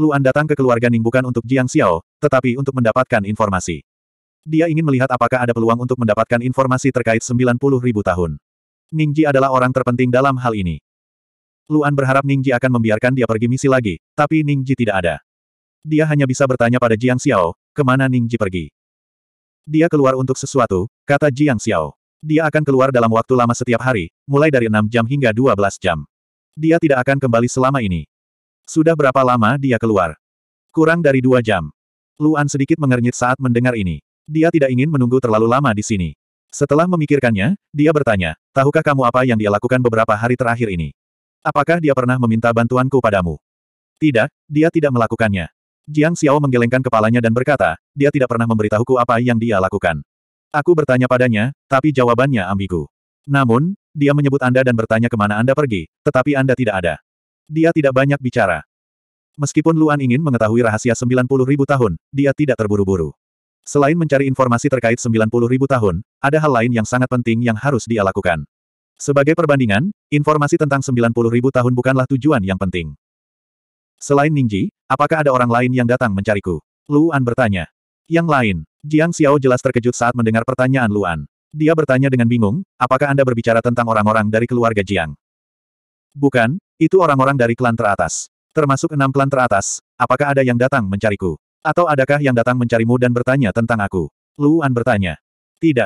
Luan datang ke keluarga Ning bukan untuk Jiang Xiao, tetapi untuk mendapatkan informasi. Dia ingin melihat apakah ada peluang untuk mendapatkan informasi terkait 90 ribu tahun. Ning Ji adalah orang terpenting dalam hal ini. Luan berharap Ning Ji akan membiarkan dia pergi misi lagi, tapi Ning Ji tidak ada. Dia hanya bisa bertanya pada Jiang Xiao, kemana Ning Ji pergi. Dia keluar untuk sesuatu, kata Jiang Xiao. Dia akan keluar dalam waktu lama setiap hari, mulai dari 6 jam hingga 12 jam. Dia tidak akan kembali selama ini. Sudah berapa lama dia keluar? Kurang dari dua jam. Luan sedikit mengernyit saat mendengar ini. Dia tidak ingin menunggu terlalu lama di sini. Setelah memikirkannya, dia bertanya, tahukah kamu apa yang dia lakukan beberapa hari terakhir ini? Apakah dia pernah meminta bantuanku padamu? Tidak, dia tidak melakukannya. Jiang Xiao menggelengkan kepalanya dan berkata, dia tidak pernah memberitahuku apa yang dia lakukan. Aku bertanya padanya, tapi jawabannya ambigu. Namun, dia menyebut Anda dan bertanya kemana Anda pergi, tetapi Anda tidak ada. Dia tidak banyak bicara. Meskipun Luan ingin mengetahui rahasia 90 ribu tahun, dia tidak terburu-buru. Selain mencari informasi terkait 90 ribu tahun, ada hal lain yang sangat penting yang harus dia lakukan. Sebagai perbandingan, informasi tentang 90 ribu tahun bukanlah tujuan yang penting. Selain Ningji, apakah ada orang lain yang datang mencariku? Luan bertanya. Yang lain, Jiang Xiao jelas terkejut saat mendengar pertanyaan Luan. Dia bertanya dengan bingung, apakah Anda berbicara tentang orang-orang dari keluarga Jiang? Bukan, itu orang-orang dari klan teratas. Termasuk enam klan teratas, apakah ada yang datang mencariku? Atau adakah yang datang mencarimu dan bertanya tentang aku? Luan bertanya. Tidak.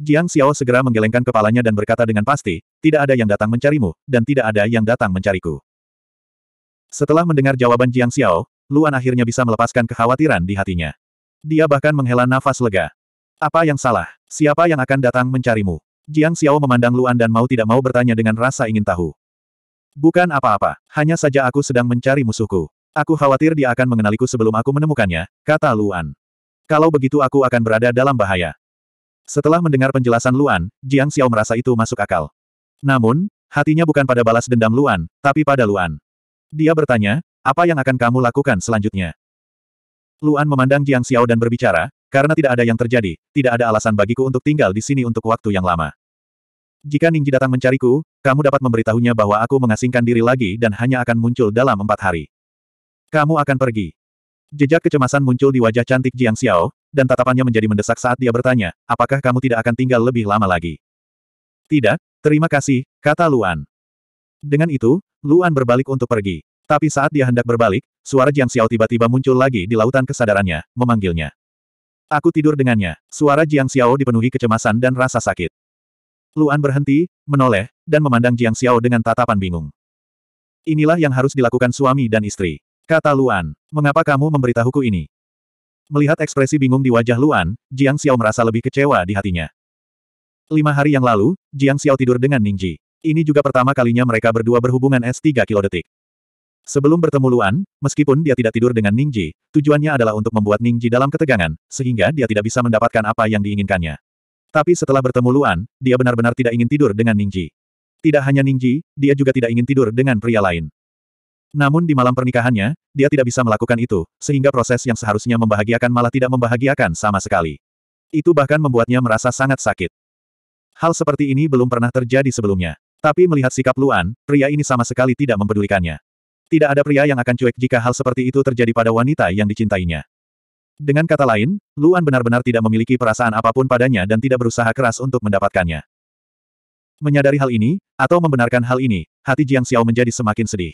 Jiang Xiao segera menggelengkan kepalanya dan berkata dengan pasti, tidak ada yang datang mencarimu, dan tidak ada yang datang mencariku. Setelah mendengar jawaban Jiang Xiao, Luan akhirnya bisa melepaskan kekhawatiran di hatinya. Dia bahkan menghela nafas lega. Apa yang salah? Siapa yang akan datang mencarimu? Jiang Xiao memandang Luan dan mau tidak mau bertanya dengan rasa ingin tahu. Bukan apa-apa, hanya saja aku sedang mencari musuhku. Aku khawatir dia akan mengenaliku sebelum aku menemukannya, kata Luan. Kalau begitu aku akan berada dalam bahaya. Setelah mendengar penjelasan Luan, Jiang Xiao merasa itu masuk akal. Namun, hatinya bukan pada balas dendam Luan, tapi pada Luan. Dia bertanya, apa yang akan kamu lakukan selanjutnya? Luan memandang Jiang Xiao dan berbicara, karena tidak ada yang terjadi, tidak ada alasan bagiku untuk tinggal di sini untuk waktu yang lama. Jika Ningji datang mencariku, kamu dapat memberitahunya bahwa aku mengasingkan diri lagi dan hanya akan muncul dalam empat hari. Kamu akan pergi. Jejak kecemasan muncul di wajah cantik Jiang Xiao, dan tatapannya menjadi mendesak saat dia bertanya, apakah kamu tidak akan tinggal lebih lama lagi? Tidak, terima kasih, kata Luan. Dengan itu, Luan berbalik untuk pergi. Tapi saat dia hendak berbalik, suara Jiang Xiao tiba-tiba muncul lagi di lautan kesadarannya, memanggilnya. Aku tidur dengannya. Suara Jiang Xiao dipenuhi kecemasan dan rasa sakit. Luan berhenti, menoleh, dan memandang Jiang Xiao dengan tatapan bingung. Inilah yang harus dilakukan suami dan istri. Kata Luan, mengapa kamu memberitahuku ini? Melihat ekspresi bingung di wajah Luan, Jiang Xiao merasa lebih kecewa di hatinya. Lima hari yang lalu, Jiang Xiao tidur dengan Ningji. Ini juga pertama kalinya mereka berdua berhubungan S3 kilodetik. Sebelum bertemu Luan, meskipun dia tidak tidur dengan Ningji, tujuannya adalah untuk membuat Ningji dalam ketegangan, sehingga dia tidak bisa mendapatkan apa yang diinginkannya. Tapi setelah bertemu Luan, dia benar-benar tidak ingin tidur dengan Ningji. Tidak hanya Ningji, dia juga tidak ingin tidur dengan pria lain. Namun di malam pernikahannya, dia tidak bisa melakukan itu, sehingga proses yang seharusnya membahagiakan malah tidak membahagiakan sama sekali. Itu bahkan membuatnya merasa sangat sakit. Hal seperti ini belum pernah terjadi sebelumnya. Tapi melihat sikap Luan, pria ini sama sekali tidak mempedulikannya. Tidak ada pria yang akan cuek jika hal seperti itu terjadi pada wanita yang dicintainya. Dengan kata lain, Luan benar-benar tidak memiliki perasaan apapun padanya dan tidak berusaha keras untuk mendapatkannya. Menyadari hal ini, atau membenarkan hal ini, hati Jiang Xiao menjadi semakin sedih.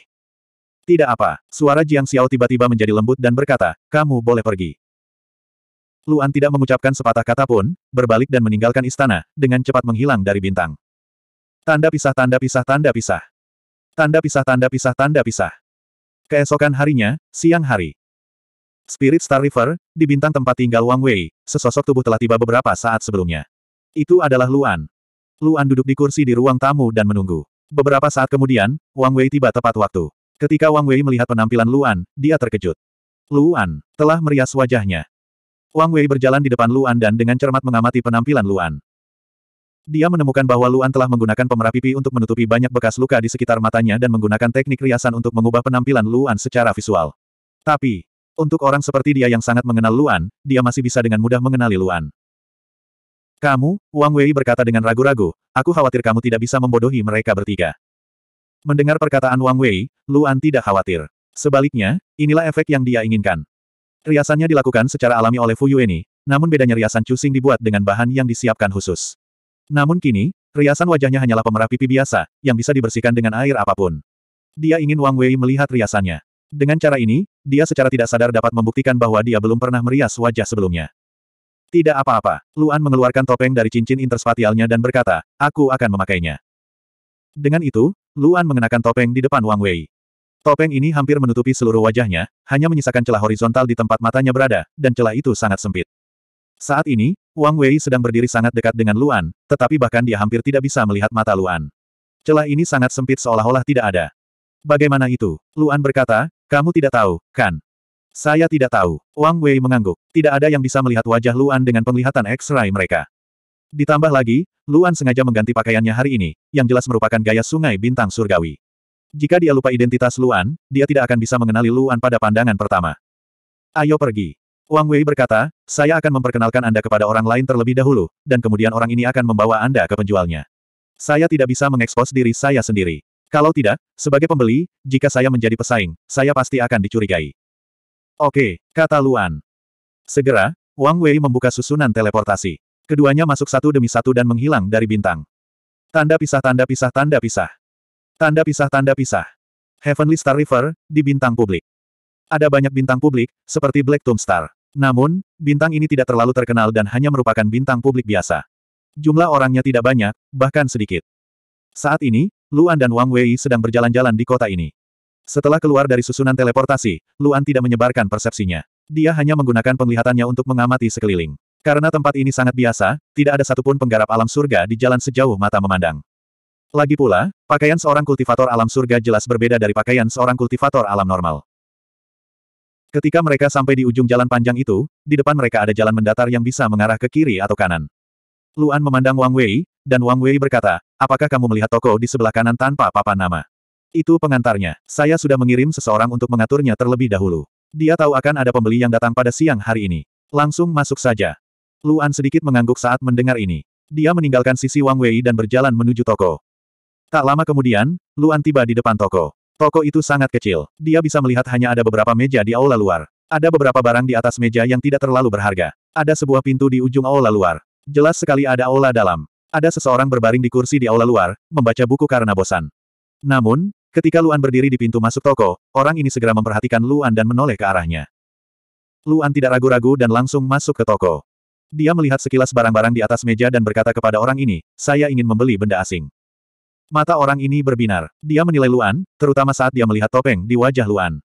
Tidak apa, suara Jiang Xiao tiba-tiba menjadi lembut dan berkata, kamu boleh pergi. Luan tidak mengucapkan sepatah kata pun, berbalik dan meninggalkan istana, dengan cepat menghilang dari bintang. Tanda pisah tanda pisah tanda pisah. Tanda pisah tanda pisah tanda pisah. Keesokan harinya, siang hari. Spirit Star River, di bintang tempat tinggal Wang Wei, sesosok tubuh telah tiba beberapa saat sebelumnya. Itu adalah Luan. Luan duduk di kursi di ruang tamu dan menunggu. Beberapa saat kemudian, Wang Wei tiba tepat waktu. Ketika Wang Wei melihat penampilan Luan, dia terkejut. Luan telah merias wajahnya. Wang Wei berjalan di depan Luan dan dengan cermat mengamati penampilan Luan. Dia menemukan bahwa Luan telah menggunakan pemerah pipi untuk menutupi banyak bekas luka di sekitar matanya dan menggunakan teknik riasan untuk mengubah penampilan Luan secara visual. Tapi, untuk orang seperti dia yang sangat mengenal Luan, dia masih bisa dengan mudah mengenali Luan. Kamu, Wang Wei berkata dengan ragu-ragu, aku khawatir kamu tidak bisa membodohi mereka bertiga. Mendengar perkataan Wang Wei, Luan tidak khawatir. Sebaliknya, inilah efek yang dia inginkan. Riasannya dilakukan secara alami oleh Fu Yueni, namun bedanya riasan Cusing dibuat dengan bahan yang disiapkan khusus. Namun kini, riasan wajahnya hanyalah pemerah pipi biasa, yang bisa dibersihkan dengan air apapun. Dia ingin Wang Wei melihat riasannya. Dengan cara ini, dia secara tidak sadar dapat membuktikan bahwa dia belum pernah merias wajah sebelumnya. Tidak apa-apa, Luan mengeluarkan topeng dari cincin interspatialnya dan berkata, aku akan memakainya. Dengan itu, Luan mengenakan topeng di depan Wang Wei. Topeng ini hampir menutupi seluruh wajahnya, hanya menyisakan celah horizontal di tempat matanya berada, dan celah itu sangat sempit. Saat ini, Wang Wei sedang berdiri sangat dekat dengan Luan, tetapi bahkan dia hampir tidak bisa melihat mata Luan. Celah ini sangat sempit seolah-olah tidak ada. Bagaimana itu? Luan berkata, kamu tidak tahu, kan? Saya tidak tahu. Wang Wei mengangguk. Tidak ada yang bisa melihat wajah Luan dengan penglihatan X-ray mereka. Ditambah lagi, Luan sengaja mengganti pakaiannya hari ini, yang jelas merupakan gaya sungai bintang surgawi. Jika dia lupa identitas Luan, dia tidak akan bisa mengenali Luan pada pandangan pertama. Ayo pergi. Wang Wei berkata, saya akan memperkenalkan Anda kepada orang lain terlebih dahulu, dan kemudian orang ini akan membawa Anda ke penjualnya. Saya tidak bisa mengekspos diri saya sendiri. Kalau tidak, sebagai pembeli, jika saya menjadi pesaing, saya pasti akan dicurigai. Oke, kata Luan. Segera, Wang Wei membuka susunan teleportasi. Keduanya masuk satu demi satu dan menghilang dari bintang. Tanda pisah tanda pisah tanda pisah. Tanda pisah tanda pisah. Heavenly Star River, di bintang publik. Ada banyak bintang publik, seperti Black Tomb Star. Namun, bintang ini tidak terlalu terkenal dan hanya merupakan bintang publik biasa. Jumlah orangnya tidak banyak, bahkan sedikit. Saat ini, Luan dan Wang Wei sedang berjalan-jalan di kota ini. Setelah keluar dari susunan teleportasi, Luan tidak menyebarkan persepsinya. Dia hanya menggunakan penglihatannya untuk mengamati sekeliling. Karena tempat ini sangat biasa, tidak ada satupun penggarap alam surga di jalan sejauh mata memandang. Lagi pula, pakaian seorang kultivator alam surga jelas berbeda dari pakaian seorang kultivator alam normal. Ketika mereka sampai di ujung jalan panjang itu, di depan mereka ada jalan mendatar yang bisa mengarah ke kiri atau kanan. Luan memandang Wang Wei, dan Wang Wei berkata, Apakah kamu melihat toko di sebelah kanan tanpa papan nama? Itu pengantarnya. Saya sudah mengirim seseorang untuk mengaturnya terlebih dahulu. Dia tahu akan ada pembeli yang datang pada siang hari ini. Langsung masuk saja. Luan sedikit mengangguk saat mendengar ini. Dia meninggalkan sisi Wang Wei dan berjalan menuju toko. Tak lama kemudian, Luan tiba di depan toko. Toko itu sangat kecil. Dia bisa melihat hanya ada beberapa meja di aula luar. Ada beberapa barang di atas meja yang tidak terlalu berharga. Ada sebuah pintu di ujung aula luar. Jelas sekali ada aula dalam. Ada seseorang berbaring di kursi di aula luar, membaca buku karena bosan. Namun, ketika Luan berdiri di pintu masuk toko, orang ini segera memperhatikan Luan dan menoleh ke arahnya. Luan tidak ragu-ragu dan langsung masuk ke toko. Dia melihat sekilas barang-barang di atas meja dan berkata kepada orang ini, saya ingin membeli benda asing. Mata orang ini berbinar. Dia menilai Luan, terutama saat dia melihat topeng di wajah Luan.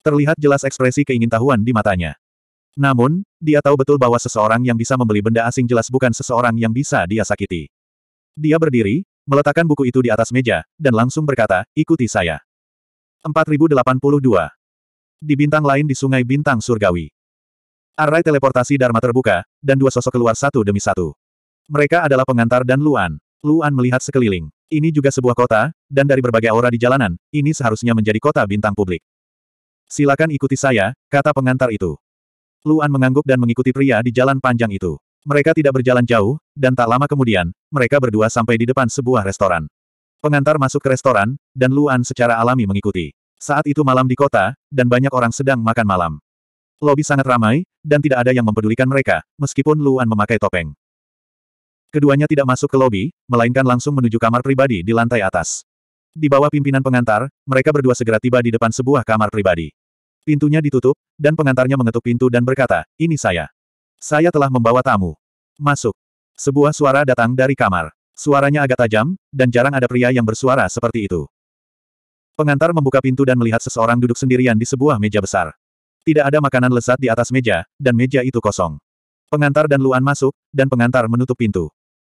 Terlihat jelas ekspresi keingintahuan di matanya. Namun, dia tahu betul bahwa seseorang yang bisa membeli benda asing jelas bukan seseorang yang bisa dia sakiti. Dia berdiri, meletakkan buku itu di atas meja, dan langsung berkata, ikuti saya. 4082. Di bintang lain di sungai bintang surgawi. Array teleportasi Dharma terbuka, dan dua sosok keluar satu demi satu. Mereka adalah pengantar dan Luan. Luan melihat sekeliling. Ini juga sebuah kota, dan dari berbagai aura di jalanan, ini seharusnya menjadi kota bintang publik. Silakan ikuti saya, kata pengantar itu. Luan mengangguk dan mengikuti pria di jalan panjang itu. Mereka tidak berjalan jauh, dan tak lama kemudian, mereka berdua sampai di depan sebuah restoran. Pengantar masuk ke restoran, dan Luan secara alami mengikuti. Saat itu malam di kota, dan banyak orang sedang makan malam. Lobi sangat ramai, dan tidak ada yang mempedulikan mereka, meskipun Luan memakai topeng. Keduanya tidak masuk ke lobi, melainkan langsung menuju kamar pribadi di lantai atas. Di bawah pimpinan pengantar, mereka berdua segera tiba di depan sebuah kamar pribadi. Pintunya ditutup, dan pengantarnya mengetuk pintu dan berkata, ini saya. Saya telah membawa tamu. Masuk. Sebuah suara datang dari kamar. Suaranya agak tajam, dan jarang ada pria yang bersuara seperti itu. Pengantar membuka pintu dan melihat seseorang duduk sendirian di sebuah meja besar. Tidak ada makanan lezat di atas meja, dan meja itu kosong. Pengantar dan Luan masuk, dan pengantar menutup pintu.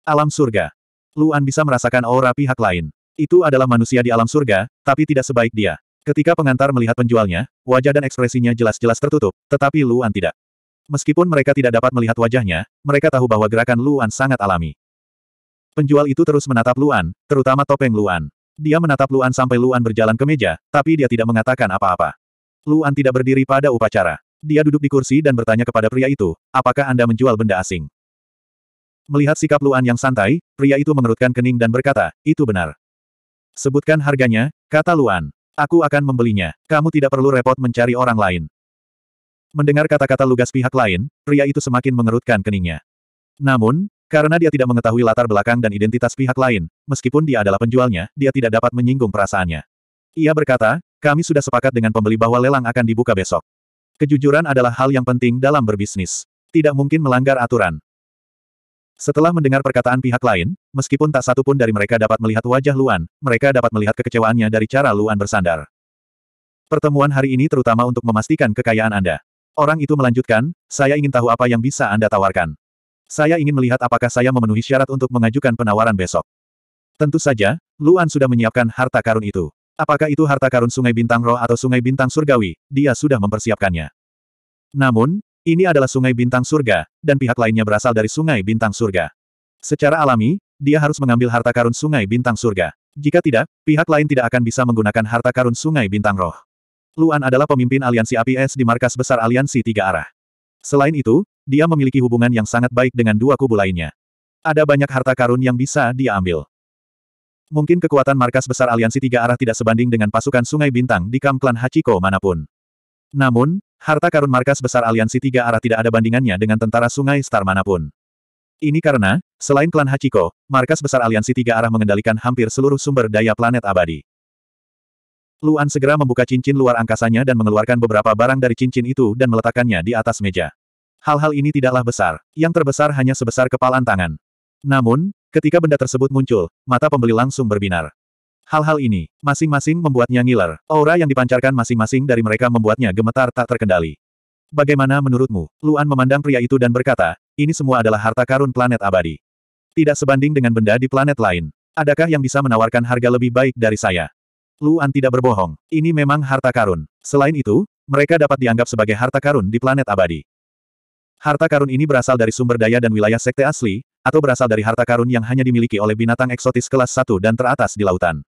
Alam surga. Luan bisa merasakan aura pihak lain. Itu adalah manusia di alam surga, tapi tidak sebaik dia. Ketika pengantar melihat penjualnya, wajah dan ekspresinya jelas-jelas tertutup, tetapi Luan tidak. Meskipun mereka tidak dapat melihat wajahnya, mereka tahu bahwa gerakan Luan sangat alami. Penjual itu terus menatap Luan, terutama topeng Luan. Dia menatap Luan sampai Luan berjalan ke meja, tapi dia tidak mengatakan apa-apa. Luan tidak berdiri pada upacara. Dia duduk di kursi dan bertanya kepada pria itu, apakah Anda menjual benda asing? Melihat sikap Luan yang santai, pria itu mengerutkan kening dan berkata, itu benar. Sebutkan harganya, kata Luan. Aku akan membelinya. Kamu tidak perlu repot mencari orang lain. Mendengar kata-kata lugas pihak lain, pria itu semakin mengerutkan keningnya. Namun, karena dia tidak mengetahui latar belakang dan identitas pihak lain, meskipun dia adalah penjualnya, dia tidak dapat menyinggung perasaannya. Ia berkata, kami sudah sepakat dengan pembeli bahwa lelang akan dibuka besok. Kejujuran adalah hal yang penting dalam berbisnis. Tidak mungkin melanggar aturan. Setelah mendengar perkataan pihak lain, meskipun tak satu pun dari mereka dapat melihat wajah Luan, mereka dapat melihat kekecewaannya dari cara Luan bersandar. Pertemuan hari ini terutama untuk memastikan kekayaan Anda. Orang itu melanjutkan, saya ingin tahu apa yang bisa Anda tawarkan. Saya ingin melihat apakah saya memenuhi syarat untuk mengajukan penawaran besok. Tentu saja, Luan sudah menyiapkan harta karun itu. Apakah itu harta karun Sungai Bintang Roh atau Sungai Bintang Surgawi, dia sudah mempersiapkannya. Namun, ini adalah sungai bintang surga, dan pihak lainnya berasal dari sungai bintang surga. Secara alami, dia harus mengambil harta karun sungai bintang surga. Jika tidak, pihak lain tidak akan bisa menggunakan harta karun sungai bintang roh. Luan adalah pemimpin aliansi APS di markas besar aliansi tiga arah. Selain itu, dia memiliki hubungan yang sangat baik dengan dua kubu lainnya. Ada banyak harta karun yang bisa dia ambil. Mungkin kekuatan markas besar aliansi tiga arah tidak sebanding dengan pasukan sungai bintang di kamp klan Hachiko manapun. Namun, Harta karun markas besar aliansi tiga arah tidak ada bandingannya dengan tentara sungai star manapun. Ini karena, selain klan Hachiko, markas besar aliansi tiga arah mengendalikan hampir seluruh sumber daya planet abadi. Luan segera membuka cincin luar angkasanya dan mengeluarkan beberapa barang dari cincin itu dan meletakkannya di atas meja. Hal-hal ini tidaklah besar, yang terbesar hanya sebesar kepalan tangan. Namun, ketika benda tersebut muncul, mata pembeli langsung berbinar. Hal-hal ini, masing-masing membuatnya ngiler, aura yang dipancarkan masing-masing dari mereka membuatnya gemetar tak terkendali. Bagaimana menurutmu? Luan memandang pria itu dan berkata, ini semua adalah harta karun planet abadi. Tidak sebanding dengan benda di planet lain. Adakah yang bisa menawarkan harga lebih baik dari saya? Luan tidak berbohong, ini memang harta karun. Selain itu, mereka dapat dianggap sebagai harta karun di planet abadi. Harta karun ini berasal dari sumber daya dan wilayah sekte asli, atau berasal dari harta karun yang hanya dimiliki oleh binatang eksotis kelas 1 dan teratas di lautan.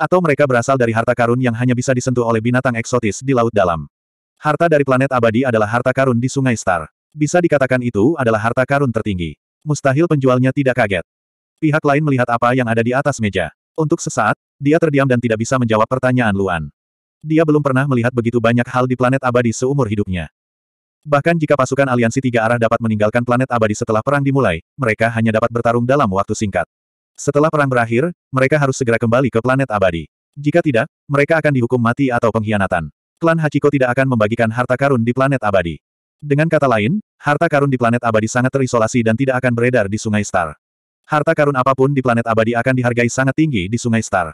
Atau mereka berasal dari harta karun yang hanya bisa disentuh oleh binatang eksotis di laut dalam. Harta dari planet abadi adalah harta karun di Sungai Star. Bisa dikatakan itu adalah harta karun tertinggi. Mustahil penjualnya tidak kaget. Pihak lain melihat apa yang ada di atas meja. Untuk sesaat, dia terdiam dan tidak bisa menjawab pertanyaan Luan. Dia belum pernah melihat begitu banyak hal di planet abadi seumur hidupnya. Bahkan jika pasukan aliansi tiga arah dapat meninggalkan planet abadi setelah perang dimulai, mereka hanya dapat bertarung dalam waktu singkat. Setelah perang berakhir, mereka harus segera kembali ke planet abadi. Jika tidak, mereka akan dihukum mati atau pengkhianatan. Klan Hachiko tidak akan membagikan harta karun di planet abadi. Dengan kata lain, harta karun di planet abadi sangat terisolasi dan tidak akan beredar di Sungai Star. Harta karun apapun di planet abadi akan dihargai sangat tinggi di Sungai Star.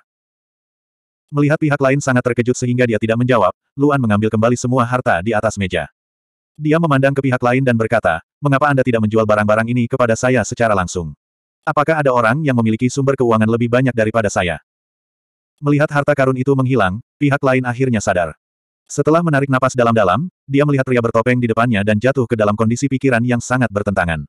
Melihat pihak lain sangat terkejut sehingga dia tidak menjawab, Luan mengambil kembali semua harta di atas meja. Dia memandang ke pihak lain dan berkata, mengapa Anda tidak menjual barang-barang ini kepada saya secara langsung? Apakah ada orang yang memiliki sumber keuangan lebih banyak daripada saya? Melihat harta karun itu menghilang, pihak lain akhirnya sadar. Setelah menarik napas dalam-dalam, dia melihat pria bertopeng di depannya dan jatuh ke dalam kondisi pikiran yang sangat bertentangan.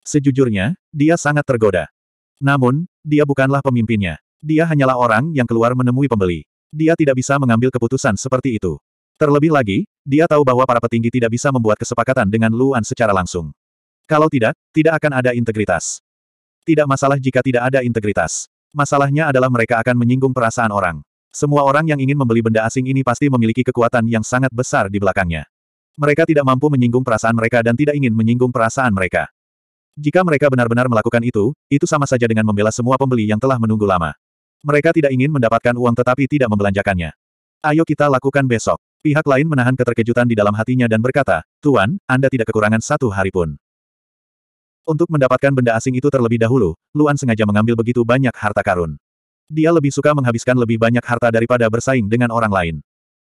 Sejujurnya, dia sangat tergoda. Namun, dia bukanlah pemimpinnya. Dia hanyalah orang yang keluar menemui pembeli. Dia tidak bisa mengambil keputusan seperti itu. Terlebih lagi, dia tahu bahwa para petinggi tidak bisa membuat kesepakatan dengan Luan secara langsung. Kalau tidak, tidak akan ada integritas. Tidak masalah jika tidak ada integritas. Masalahnya adalah mereka akan menyinggung perasaan orang. Semua orang yang ingin membeli benda asing ini pasti memiliki kekuatan yang sangat besar di belakangnya. Mereka tidak mampu menyinggung perasaan mereka dan tidak ingin menyinggung perasaan mereka. Jika mereka benar-benar melakukan itu, itu sama saja dengan membela semua pembeli yang telah menunggu lama. Mereka tidak ingin mendapatkan uang tetapi tidak membelanjakannya. Ayo kita lakukan besok. Pihak lain menahan keterkejutan di dalam hatinya dan berkata, Tuan, Anda tidak kekurangan satu hari pun. Untuk mendapatkan benda asing itu terlebih dahulu, Luan sengaja mengambil begitu banyak harta karun. Dia lebih suka menghabiskan lebih banyak harta daripada bersaing dengan orang lain.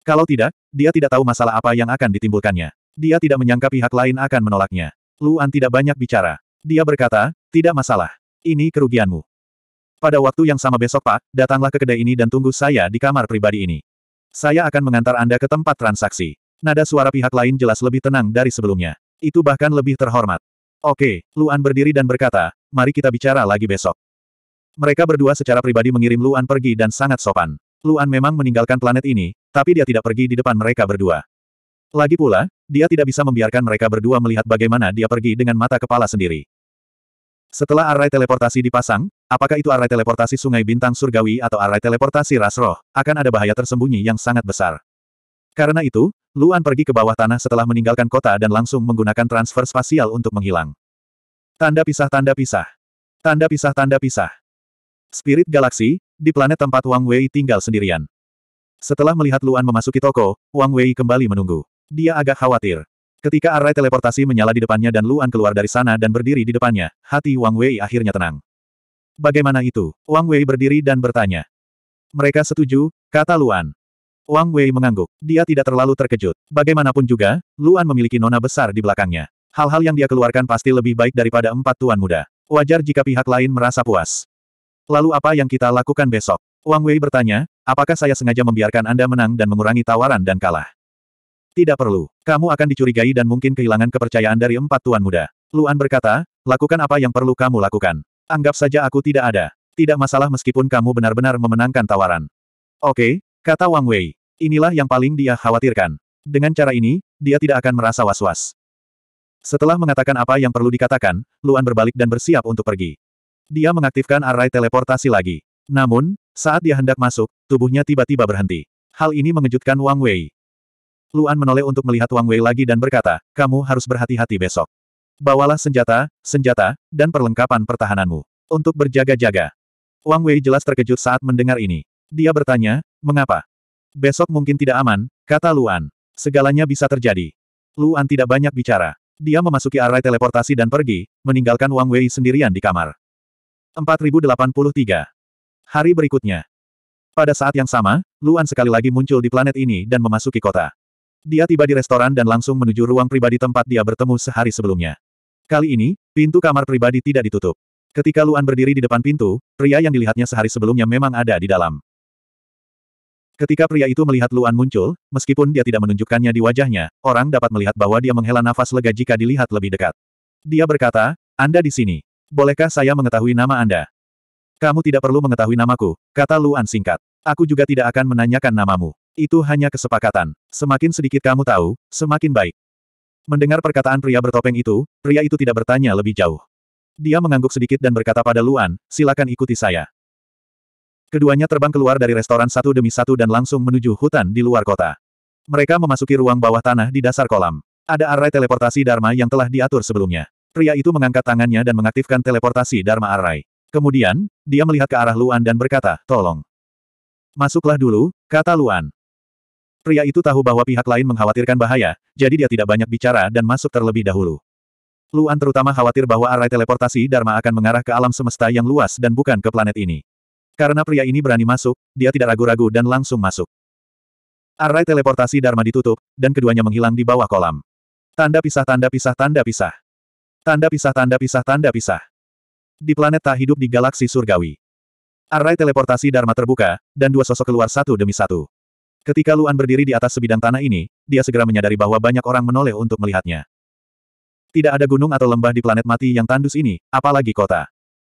Kalau tidak, dia tidak tahu masalah apa yang akan ditimbulkannya. Dia tidak menyangka pihak lain akan menolaknya. Luan tidak banyak bicara. Dia berkata, tidak masalah. Ini kerugianmu. Pada waktu yang sama besok Pak, datanglah ke kedai ini dan tunggu saya di kamar pribadi ini. Saya akan mengantar Anda ke tempat transaksi. Nada suara pihak lain jelas lebih tenang dari sebelumnya. Itu bahkan lebih terhormat. Oke, Luan berdiri dan berkata, mari kita bicara lagi besok. Mereka berdua secara pribadi mengirim Luan pergi dan sangat sopan. Luan memang meninggalkan planet ini, tapi dia tidak pergi di depan mereka berdua. Lagi pula, dia tidak bisa membiarkan mereka berdua melihat bagaimana dia pergi dengan mata kepala sendiri. Setelah arai teleportasi dipasang, apakah itu arai teleportasi Sungai Bintang Surgawi atau arai teleportasi Rasroh? akan ada bahaya tersembunyi yang sangat besar. Karena itu, Luan pergi ke bawah tanah setelah meninggalkan kota dan langsung menggunakan transfer spasial untuk menghilang. Tanda pisah tanda pisah. Tanda pisah tanda pisah. Spirit Galaxy, di planet tempat Wang Wei tinggal sendirian. Setelah melihat Luan memasuki toko, Wang Wei kembali menunggu. Dia agak khawatir. Ketika array teleportasi menyala di depannya dan Luan keluar dari sana dan berdiri di depannya, hati Wang Wei akhirnya tenang. Bagaimana itu? Wang Wei berdiri dan bertanya. Mereka setuju, kata Luan. Wang Wei mengangguk. Dia tidak terlalu terkejut. Bagaimanapun juga, Luan memiliki nona besar di belakangnya. Hal-hal yang dia keluarkan pasti lebih baik daripada empat tuan muda. Wajar jika pihak lain merasa puas. Lalu apa yang kita lakukan besok? Wang Wei bertanya, apakah saya sengaja membiarkan Anda menang dan mengurangi tawaran dan kalah? Tidak perlu. Kamu akan dicurigai dan mungkin kehilangan kepercayaan dari empat tuan muda. Luan berkata, lakukan apa yang perlu kamu lakukan. Anggap saja aku tidak ada. Tidak masalah meskipun kamu benar-benar memenangkan tawaran. Oke, Kata Wang Wei. Inilah yang paling dia khawatirkan. Dengan cara ini, dia tidak akan merasa was-was. Setelah mengatakan apa yang perlu dikatakan, Luan berbalik dan bersiap untuk pergi. Dia mengaktifkan array teleportasi lagi. Namun, saat dia hendak masuk, tubuhnya tiba-tiba berhenti. Hal ini mengejutkan Wang Wei. Luan menoleh untuk melihat Wang Wei lagi dan berkata, kamu harus berhati-hati besok. Bawalah senjata, senjata, dan perlengkapan pertahananmu. Untuk berjaga-jaga. Wang Wei jelas terkejut saat mendengar ini. Dia bertanya, Mengapa? Besok mungkin tidak aman, kata Luan. Segalanya bisa terjadi. Luan tidak banyak bicara. Dia memasuki arai teleportasi dan pergi, meninggalkan Wang Wei sendirian di kamar. 4083. Hari berikutnya. Pada saat yang sama, Luan sekali lagi muncul di planet ini dan memasuki kota. Dia tiba di restoran dan langsung menuju ruang pribadi tempat dia bertemu sehari sebelumnya. Kali ini, pintu kamar pribadi tidak ditutup. Ketika Luan berdiri di depan pintu, pria yang dilihatnya sehari sebelumnya memang ada di dalam. Ketika pria itu melihat Luan muncul, meskipun dia tidak menunjukkannya di wajahnya, orang dapat melihat bahwa dia menghela nafas lega jika dilihat lebih dekat. Dia berkata, Anda di sini. Bolehkah saya mengetahui nama Anda? Kamu tidak perlu mengetahui namaku, kata Luan singkat. Aku juga tidak akan menanyakan namamu. Itu hanya kesepakatan. Semakin sedikit kamu tahu, semakin baik. Mendengar perkataan pria bertopeng itu, pria itu tidak bertanya lebih jauh. Dia mengangguk sedikit dan berkata pada Luan, silakan ikuti saya. Keduanya terbang keluar dari restoran satu demi satu dan langsung menuju hutan di luar kota. Mereka memasuki ruang bawah tanah di dasar kolam. Ada array teleportasi Dharma yang telah diatur sebelumnya. Pria itu mengangkat tangannya dan mengaktifkan teleportasi Dharma array. Kemudian, dia melihat ke arah Luan dan berkata, tolong. Masuklah dulu, kata Luan. Pria itu tahu bahwa pihak lain mengkhawatirkan bahaya, jadi dia tidak banyak bicara dan masuk terlebih dahulu. Luan terutama khawatir bahwa arai teleportasi Dharma akan mengarah ke alam semesta yang luas dan bukan ke planet ini. Karena pria ini berani masuk, dia tidak ragu-ragu dan langsung masuk. Array teleportasi Dharma ditutup, dan keduanya menghilang di bawah kolam. Tanda pisah tanda pisah tanda pisah. Tanda pisah tanda pisah tanda pisah. Di planet tak hidup di galaksi surgawi. array teleportasi Dharma terbuka, dan dua sosok keluar satu demi satu. Ketika Luan berdiri di atas sebidang tanah ini, dia segera menyadari bahwa banyak orang menoleh untuk melihatnya. Tidak ada gunung atau lembah di planet mati yang tandus ini, apalagi kota.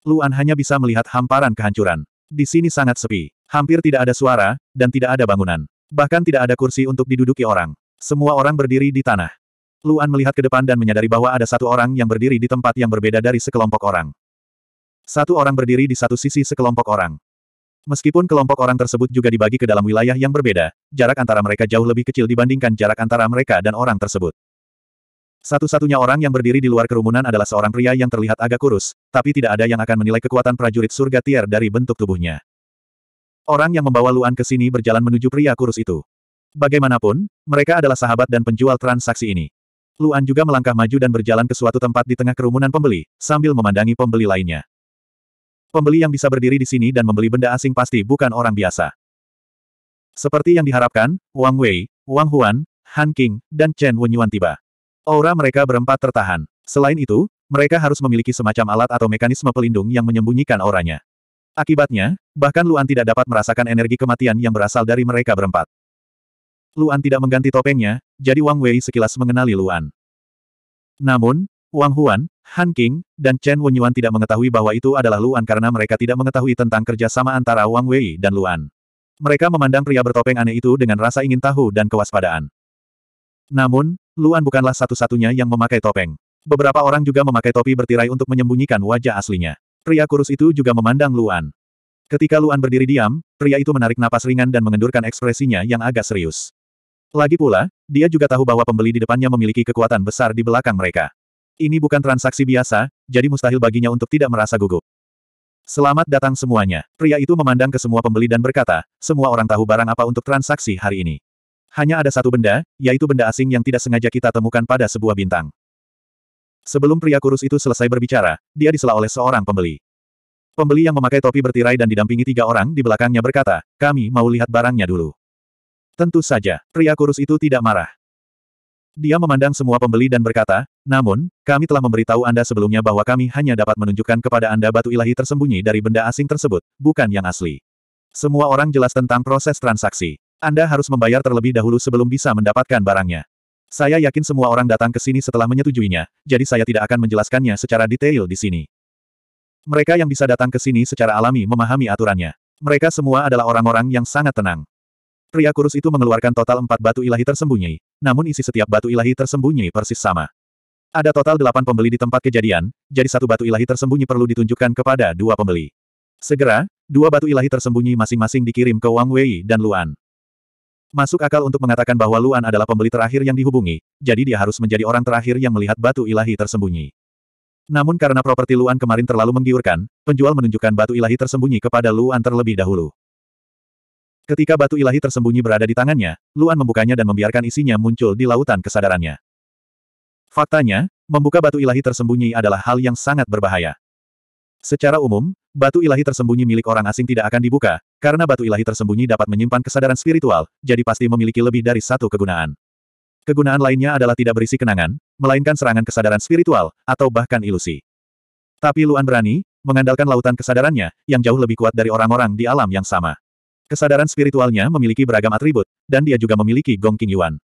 Luan hanya bisa melihat hamparan kehancuran. Di sini sangat sepi. Hampir tidak ada suara, dan tidak ada bangunan. Bahkan tidak ada kursi untuk diduduki orang. Semua orang berdiri di tanah. Luan melihat ke depan dan menyadari bahwa ada satu orang yang berdiri di tempat yang berbeda dari sekelompok orang. Satu orang berdiri di satu sisi sekelompok orang. Meskipun kelompok orang tersebut juga dibagi ke dalam wilayah yang berbeda, jarak antara mereka jauh lebih kecil dibandingkan jarak antara mereka dan orang tersebut. Satu-satunya orang yang berdiri di luar kerumunan adalah seorang pria yang terlihat agak kurus, tapi tidak ada yang akan menilai kekuatan prajurit surga tier dari bentuk tubuhnya. Orang yang membawa Luan ke sini berjalan menuju pria kurus itu. Bagaimanapun, mereka adalah sahabat dan penjual transaksi ini. Luan juga melangkah maju dan berjalan ke suatu tempat di tengah kerumunan pembeli, sambil memandangi pembeli lainnya. Pembeli yang bisa berdiri di sini dan membeli benda asing pasti bukan orang biasa. Seperti yang diharapkan, Wang Wei, Wang Huan, Han King, dan Chen Wenyuan tiba. Aura mereka berempat tertahan. Selain itu, mereka harus memiliki semacam alat atau mekanisme pelindung yang menyembunyikan auranya. Akibatnya, bahkan Luan tidak dapat merasakan energi kematian yang berasal dari mereka berempat. Luan tidak mengganti topengnya, jadi Wang Wei sekilas mengenali Luan. Namun, Wang Huan, Han King, dan Chen Wenyuan tidak mengetahui bahwa itu adalah Luan karena mereka tidak mengetahui tentang kerjasama antara Wang Wei dan Luan. Mereka memandang pria bertopeng aneh itu dengan rasa ingin tahu dan kewaspadaan. Namun, Luan bukanlah satu-satunya yang memakai topeng. Beberapa orang juga memakai topi bertirai untuk menyembunyikan wajah aslinya. Pria kurus itu juga memandang Luan. Ketika Luan berdiri diam, pria itu menarik napas ringan dan mengendurkan ekspresinya yang agak serius. Lagi pula, dia juga tahu bahwa pembeli di depannya memiliki kekuatan besar di belakang mereka. Ini bukan transaksi biasa, jadi mustahil baginya untuk tidak merasa gugup. Selamat datang semuanya. Pria itu memandang ke semua pembeli dan berkata, semua orang tahu barang apa untuk transaksi hari ini. Hanya ada satu benda, yaitu benda asing yang tidak sengaja kita temukan pada sebuah bintang. Sebelum pria kurus itu selesai berbicara, dia disela oleh seorang pembeli. Pembeli yang memakai topi bertirai dan didampingi tiga orang di belakangnya berkata, kami mau lihat barangnya dulu. Tentu saja, pria kurus itu tidak marah. Dia memandang semua pembeli dan berkata, namun, kami telah memberitahu Anda sebelumnya bahwa kami hanya dapat menunjukkan kepada Anda batu ilahi tersembunyi dari benda asing tersebut, bukan yang asli. Semua orang jelas tentang proses transaksi. Anda harus membayar terlebih dahulu sebelum bisa mendapatkan barangnya. Saya yakin semua orang datang ke sini setelah menyetujuinya, jadi saya tidak akan menjelaskannya secara detail di sini. Mereka yang bisa datang ke sini secara alami memahami aturannya. Mereka semua adalah orang-orang yang sangat tenang. Pria kurus itu mengeluarkan total empat batu ilahi tersembunyi, namun isi setiap batu ilahi tersembunyi persis sama. Ada total delapan pembeli di tempat kejadian, jadi satu batu ilahi tersembunyi perlu ditunjukkan kepada dua pembeli. Segera, dua batu ilahi tersembunyi masing-masing dikirim ke Wang Wei dan Luan. Masuk akal untuk mengatakan bahwa Luan adalah pembeli terakhir yang dihubungi, jadi dia harus menjadi orang terakhir yang melihat batu ilahi tersembunyi. Namun karena properti Luan kemarin terlalu menggiurkan, penjual menunjukkan batu ilahi tersembunyi kepada Luan terlebih dahulu. Ketika batu ilahi tersembunyi berada di tangannya, Luan membukanya dan membiarkan isinya muncul di lautan kesadarannya. Faktanya, membuka batu ilahi tersembunyi adalah hal yang sangat berbahaya. Secara umum, batu ilahi tersembunyi milik orang asing tidak akan dibuka, karena batu ilahi tersembunyi dapat menyimpan kesadaran spiritual, jadi pasti memiliki lebih dari satu kegunaan. Kegunaan lainnya adalah tidak berisi kenangan, melainkan serangan kesadaran spiritual, atau bahkan ilusi. Tapi Luan berani, mengandalkan lautan kesadarannya, yang jauh lebih kuat dari orang-orang di alam yang sama. Kesadaran spiritualnya memiliki beragam atribut, dan dia juga memiliki Gong King Yuan.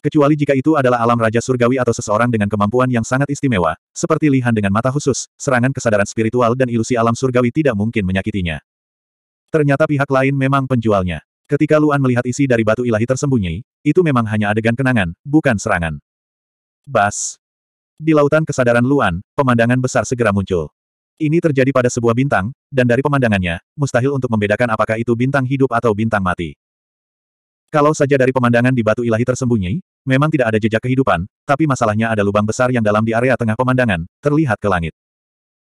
Kecuali jika itu adalah alam Raja Surgawi atau seseorang dengan kemampuan yang sangat istimewa, seperti Lihan dengan mata khusus, serangan kesadaran spiritual dan ilusi alam surgawi tidak mungkin menyakitinya. Ternyata pihak lain memang penjualnya. Ketika Luan melihat isi dari batu ilahi tersembunyi, itu memang hanya adegan kenangan, bukan serangan. Bas. Di lautan kesadaran Luan, pemandangan besar segera muncul. Ini terjadi pada sebuah bintang, dan dari pemandangannya, mustahil untuk membedakan apakah itu bintang hidup atau bintang mati. Kalau saja dari pemandangan di batu ilahi tersembunyi, Memang tidak ada jejak kehidupan, tapi masalahnya ada lubang besar yang dalam di area tengah pemandangan, terlihat ke langit.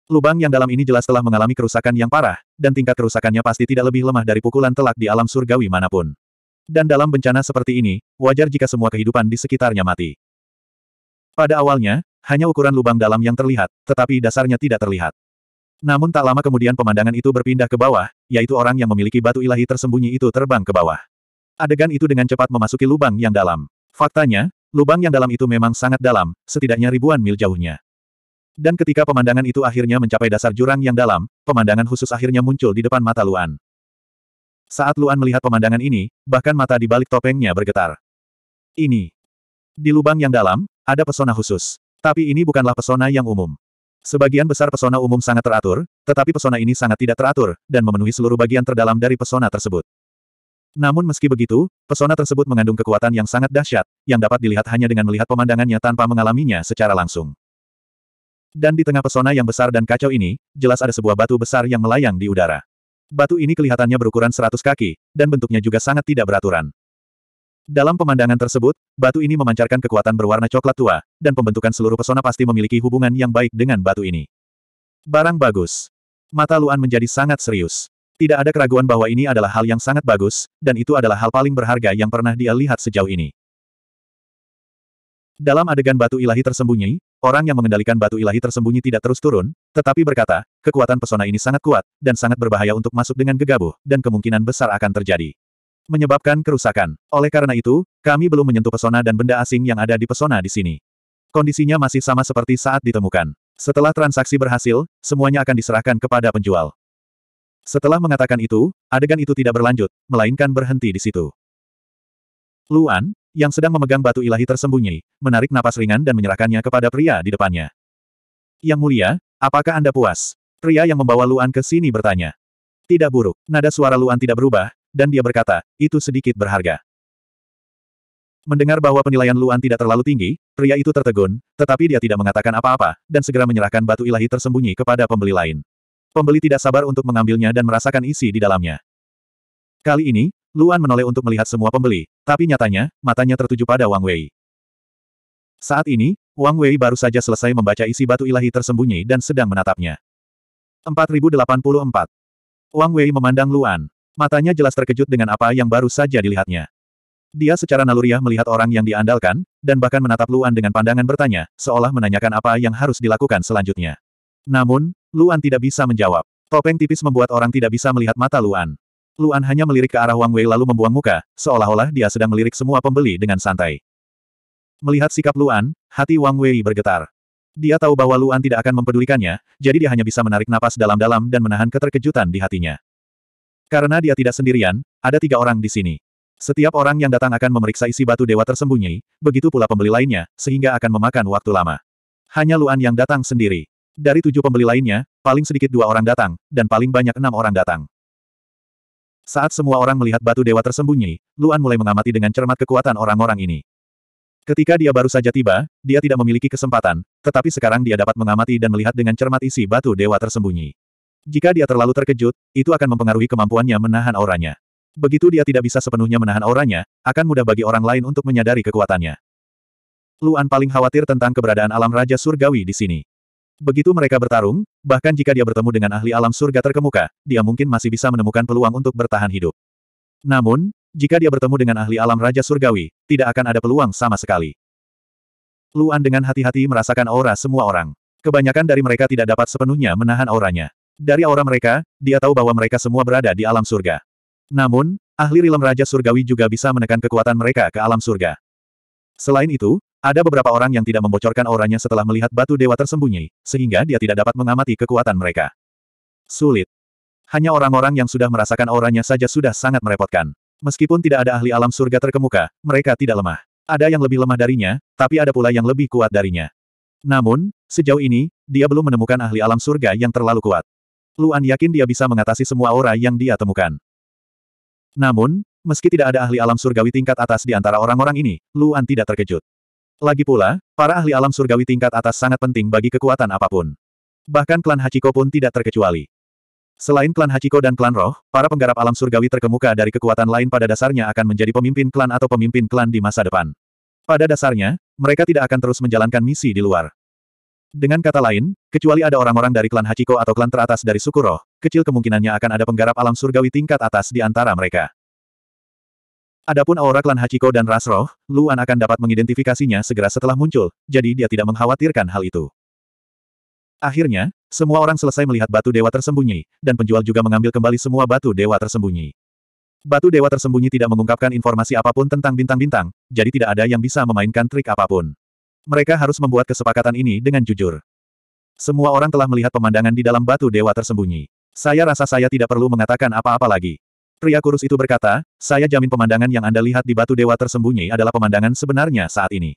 Lubang yang dalam ini jelas telah mengalami kerusakan yang parah, dan tingkat kerusakannya pasti tidak lebih lemah dari pukulan telak di alam surgawi manapun. Dan dalam bencana seperti ini, wajar jika semua kehidupan di sekitarnya mati. Pada awalnya, hanya ukuran lubang dalam yang terlihat, tetapi dasarnya tidak terlihat. Namun tak lama kemudian pemandangan itu berpindah ke bawah, yaitu orang yang memiliki batu ilahi tersembunyi itu terbang ke bawah. Adegan itu dengan cepat memasuki lubang yang dalam. Faktanya, lubang yang dalam itu memang sangat dalam, setidaknya ribuan mil jauhnya. Dan ketika pemandangan itu akhirnya mencapai dasar jurang yang dalam, pemandangan khusus akhirnya muncul di depan mata Luan. Saat Luan melihat pemandangan ini, bahkan mata di balik topengnya bergetar. Ini. Di lubang yang dalam, ada pesona khusus. Tapi ini bukanlah pesona yang umum. Sebagian besar pesona umum sangat teratur, tetapi pesona ini sangat tidak teratur, dan memenuhi seluruh bagian terdalam dari pesona tersebut. Namun meski begitu, pesona tersebut mengandung kekuatan yang sangat dahsyat, yang dapat dilihat hanya dengan melihat pemandangannya tanpa mengalaminya secara langsung. Dan di tengah pesona yang besar dan kacau ini, jelas ada sebuah batu besar yang melayang di udara. Batu ini kelihatannya berukuran seratus kaki, dan bentuknya juga sangat tidak beraturan. Dalam pemandangan tersebut, batu ini memancarkan kekuatan berwarna coklat tua, dan pembentukan seluruh pesona pasti memiliki hubungan yang baik dengan batu ini. Barang bagus. Mata Luan menjadi sangat serius. Tidak ada keraguan bahwa ini adalah hal yang sangat bagus, dan itu adalah hal paling berharga yang pernah dia lihat sejauh ini. Dalam adegan batu ilahi tersembunyi, orang yang mengendalikan batu ilahi tersembunyi tidak terus turun, tetapi berkata, kekuatan pesona ini sangat kuat, dan sangat berbahaya untuk masuk dengan gegabah, dan kemungkinan besar akan terjadi. Menyebabkan kerusakan. Oleh karena itu, kami belum menyentuh pesona dan benda asing yang ada di pesona di sini. Kondisinya masih sama seperti saat ditemukan. Setelah transaksi berhasil, semuanya akan diserahkan kepada penjual. Setelah mengatakan itu, adegan itu tidak berlanjut, melainkan berhenti di situ. Luan, yang sedang memegang batu ilahi tersembunyi, menarik napas ringan dan menyerahkannya kepada pria di depannya. Yang mulia, apakah Anda puas? Pria yang membawa Luan ke sini bertanya. Tidak buruk, nada suara Luan tidak berubah, dan dia berkata, itu sedikit berharga. Mendengar bahwa penilaian Luan tidak terlalu tinggi, pria itu tertegun, tetapi dia tidak mengatakan apa-apa, dan segera menyerahkan batu ilahi tersembunyi kepada pembeli lain. Pembeli tidak sabar untuk mengambilnya dan merasakan isi di dalamnya. Kali ini, Luan menoleh untuk melihat semua pembeli, tapi nyatanya, matanya tertuju pada Wang Wei. Saat ini, Wang Wei baru saja selesai membaca isi batu ilahi tersembunyi dan sedang menatapnya. 4084. Wang Wei memandang Luan. Matanya jelas terkejut dengan apa yang baru saja dilihatnya. Dia secara naluriah melihat orang yang diandalkan, dan bahkan menatap Luan dengan pandangan bertanya, seolah menanyakan apa yang harus dilakukan selanjutnya. Namun, Luan tidak bisa menjawab. Topeng tipis membuat orang tidak bisa melihat mata Luan. Luan hanya melirik ke arah Wang Wei lalu membuang muka, seolah-olah dia sedang melirik semua pembeli dengan santai. Melihat sikap Luan, hati Wang Wei bergetar. Dia tahu bahwa Luan tidak akan mempedulikannya, jadi dia hanya bisa menarik napas dalam-dalam dan menahan keterkejutan di hatinya. Karena dia tidak sendirian, ada tiga orang di sini. Setiap orang yang datang akan memeriksa isi batu dewa tersembunyi, begitu pula pembeli lainnya, sehingga akan memakan waktu lama. Hanya Luan yang datang sendiri. Dari tujuh pembeli lainnya, paling sedikit dua orang datang, dan paling banyak enam orang datang. Saat semua orang melihat batu dewa tersembunyi, Luan mulai mengamati dengan cermat kekuatan orang-orang ini. Ketika dia baru saja tiba, dia tidak memiliki kesempatan, tetapi sekarang dia dapat mengamati dan melihat dengan cermat isi batu dewa tersembunyi. Jika dia terlalu terkejut, itu akan mempengaruhi kemampuannya menahan auranya. Begitu dia tidak bisa sepenuhnya menahan auranya, akan mudah bagi orang lain untuk menyadari kekuatannya. Luan paling khawatir tentang keberadaan alam Raja Surgawi di sini. Begitu mereka bertarung, bahkan jika dia bertemu dengan ahli alam surga terkemuka, dia mungkin masih bisa menemukan peluang untuk bertahan hidup. Namun, jika dia bertemu dengan ahli alam Raja Surgawi, tidak akan ada peluang sama sekali. Luan dengan hati-hati merasakan aura semua orang. Kebanyakan dari mereka tidak dapat sepenuhnya menahan auranya. Dari aura mereka, dia tahu bahwa mereka semua berada di alam surga. Namun, ahli rilem Raja Surgawi juga bisa menekan kekuatan mereka ke alam surga. Selain itu, ada beberapa orang yang tidak membocorkan auranya setelah melihat batu dewa tersembunyi, sehingga dia tidak dapat mengamati kekuatan mereka. Sulit. Hanya orang-orang yang sudah merasakan auranya saja sudah sangat merepotkan. Meskipun tidak ada ahli alam surga terkemuka, mereka tidak lemah. Ada yang lebih lemah darinya, tapi ada pula yang lebih kuat darinya. Namun, sejauh ini, dia belum menemukan ahli alam surga yang terlalu kuat. Luan yakin dia bisa mengatasi semua aura yang dia temukan. Namun, meski tidak ada ahli alam surgawi tingkat atas di antara orang-orang ini, Luan tidak terkejut. Lagi pula, para ahli alam surgawi tingkat atas sangat penting bagi kekuatan apapun. Bahkan klan Hachiko pun tidak terkecuali. Selain klan Hachiko dan klan roh, para penggarap alam surgawi terkemuka dari kekuatan lain pada dasarnya akan menjadi pemimpin klan atau pemimpin klan di masa depan. Pada dasarnya, mereka tidak akan terus menjalankan misi di luar. Dengan kata lain, kecuali ada orang-orang dari klan Hachiko atau klan teratas dari suku roh, kecil kemungkinannya akan ada penggarap alam surgawi tingkat atas di antara mereka. Adapun aura klan Hachiko dan Rasroh, Luan akan dapat mengidentifikasinya segera setelah muncul, jadi dia tidak mengkhawatirkan hal itu. Akhirnya, semua orang selesai melihat batu dewa tersembunyi, dan penjual juga mengambil kembali semua batu dewa tersembunyi. Batu dewa tersembunyi tidak mengungkapkan informasi apapun tentang bintang-bintang, jadi tidak ada yang bisa memainkan trik apapun. Mereka harus membuat kesepakatan ini dengan jujur. Semua orang telah melihat pemandangan di dalam batu dewa tersembunyi. Saya rasa saya tidak perlu mengatakan apa-apa lagi. Pria kurus itu berkata, saya jamin pemandangan yang Anda lihat di batu dewa tersembunyi adalah pemandangan sebenarnya saat ini.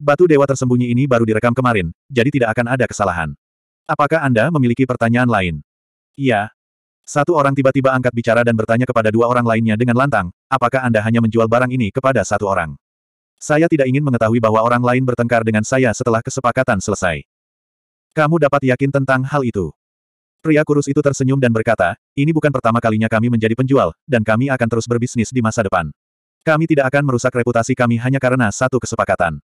Batu dewa tersembunyi ini baru direkam kemarin, jadi tidak akan ada kesalahan. Apakah Anda memiliki pertanyaan lain? Iya. Satu orang tiba-tiba angkat bicara dan bertanya kepada dua orang lainnya dengan lantang, apakah Anda hanya menjual barang ini kepada satu orang? Saya tidak ingin mengetahui bahwa orang lain bertengkar dengan saya setelah kesepakatan selesai. Kamu dapat yakin tentang hal itu. Pria kurus itu tersenyum dan berkata, ini bukan pertama kalinya kami menjadi penjual, dan kami akan terus berbisnis di masa depan. Kami tidak akan merusak reputasi kami hanya karena satu kesepakatan.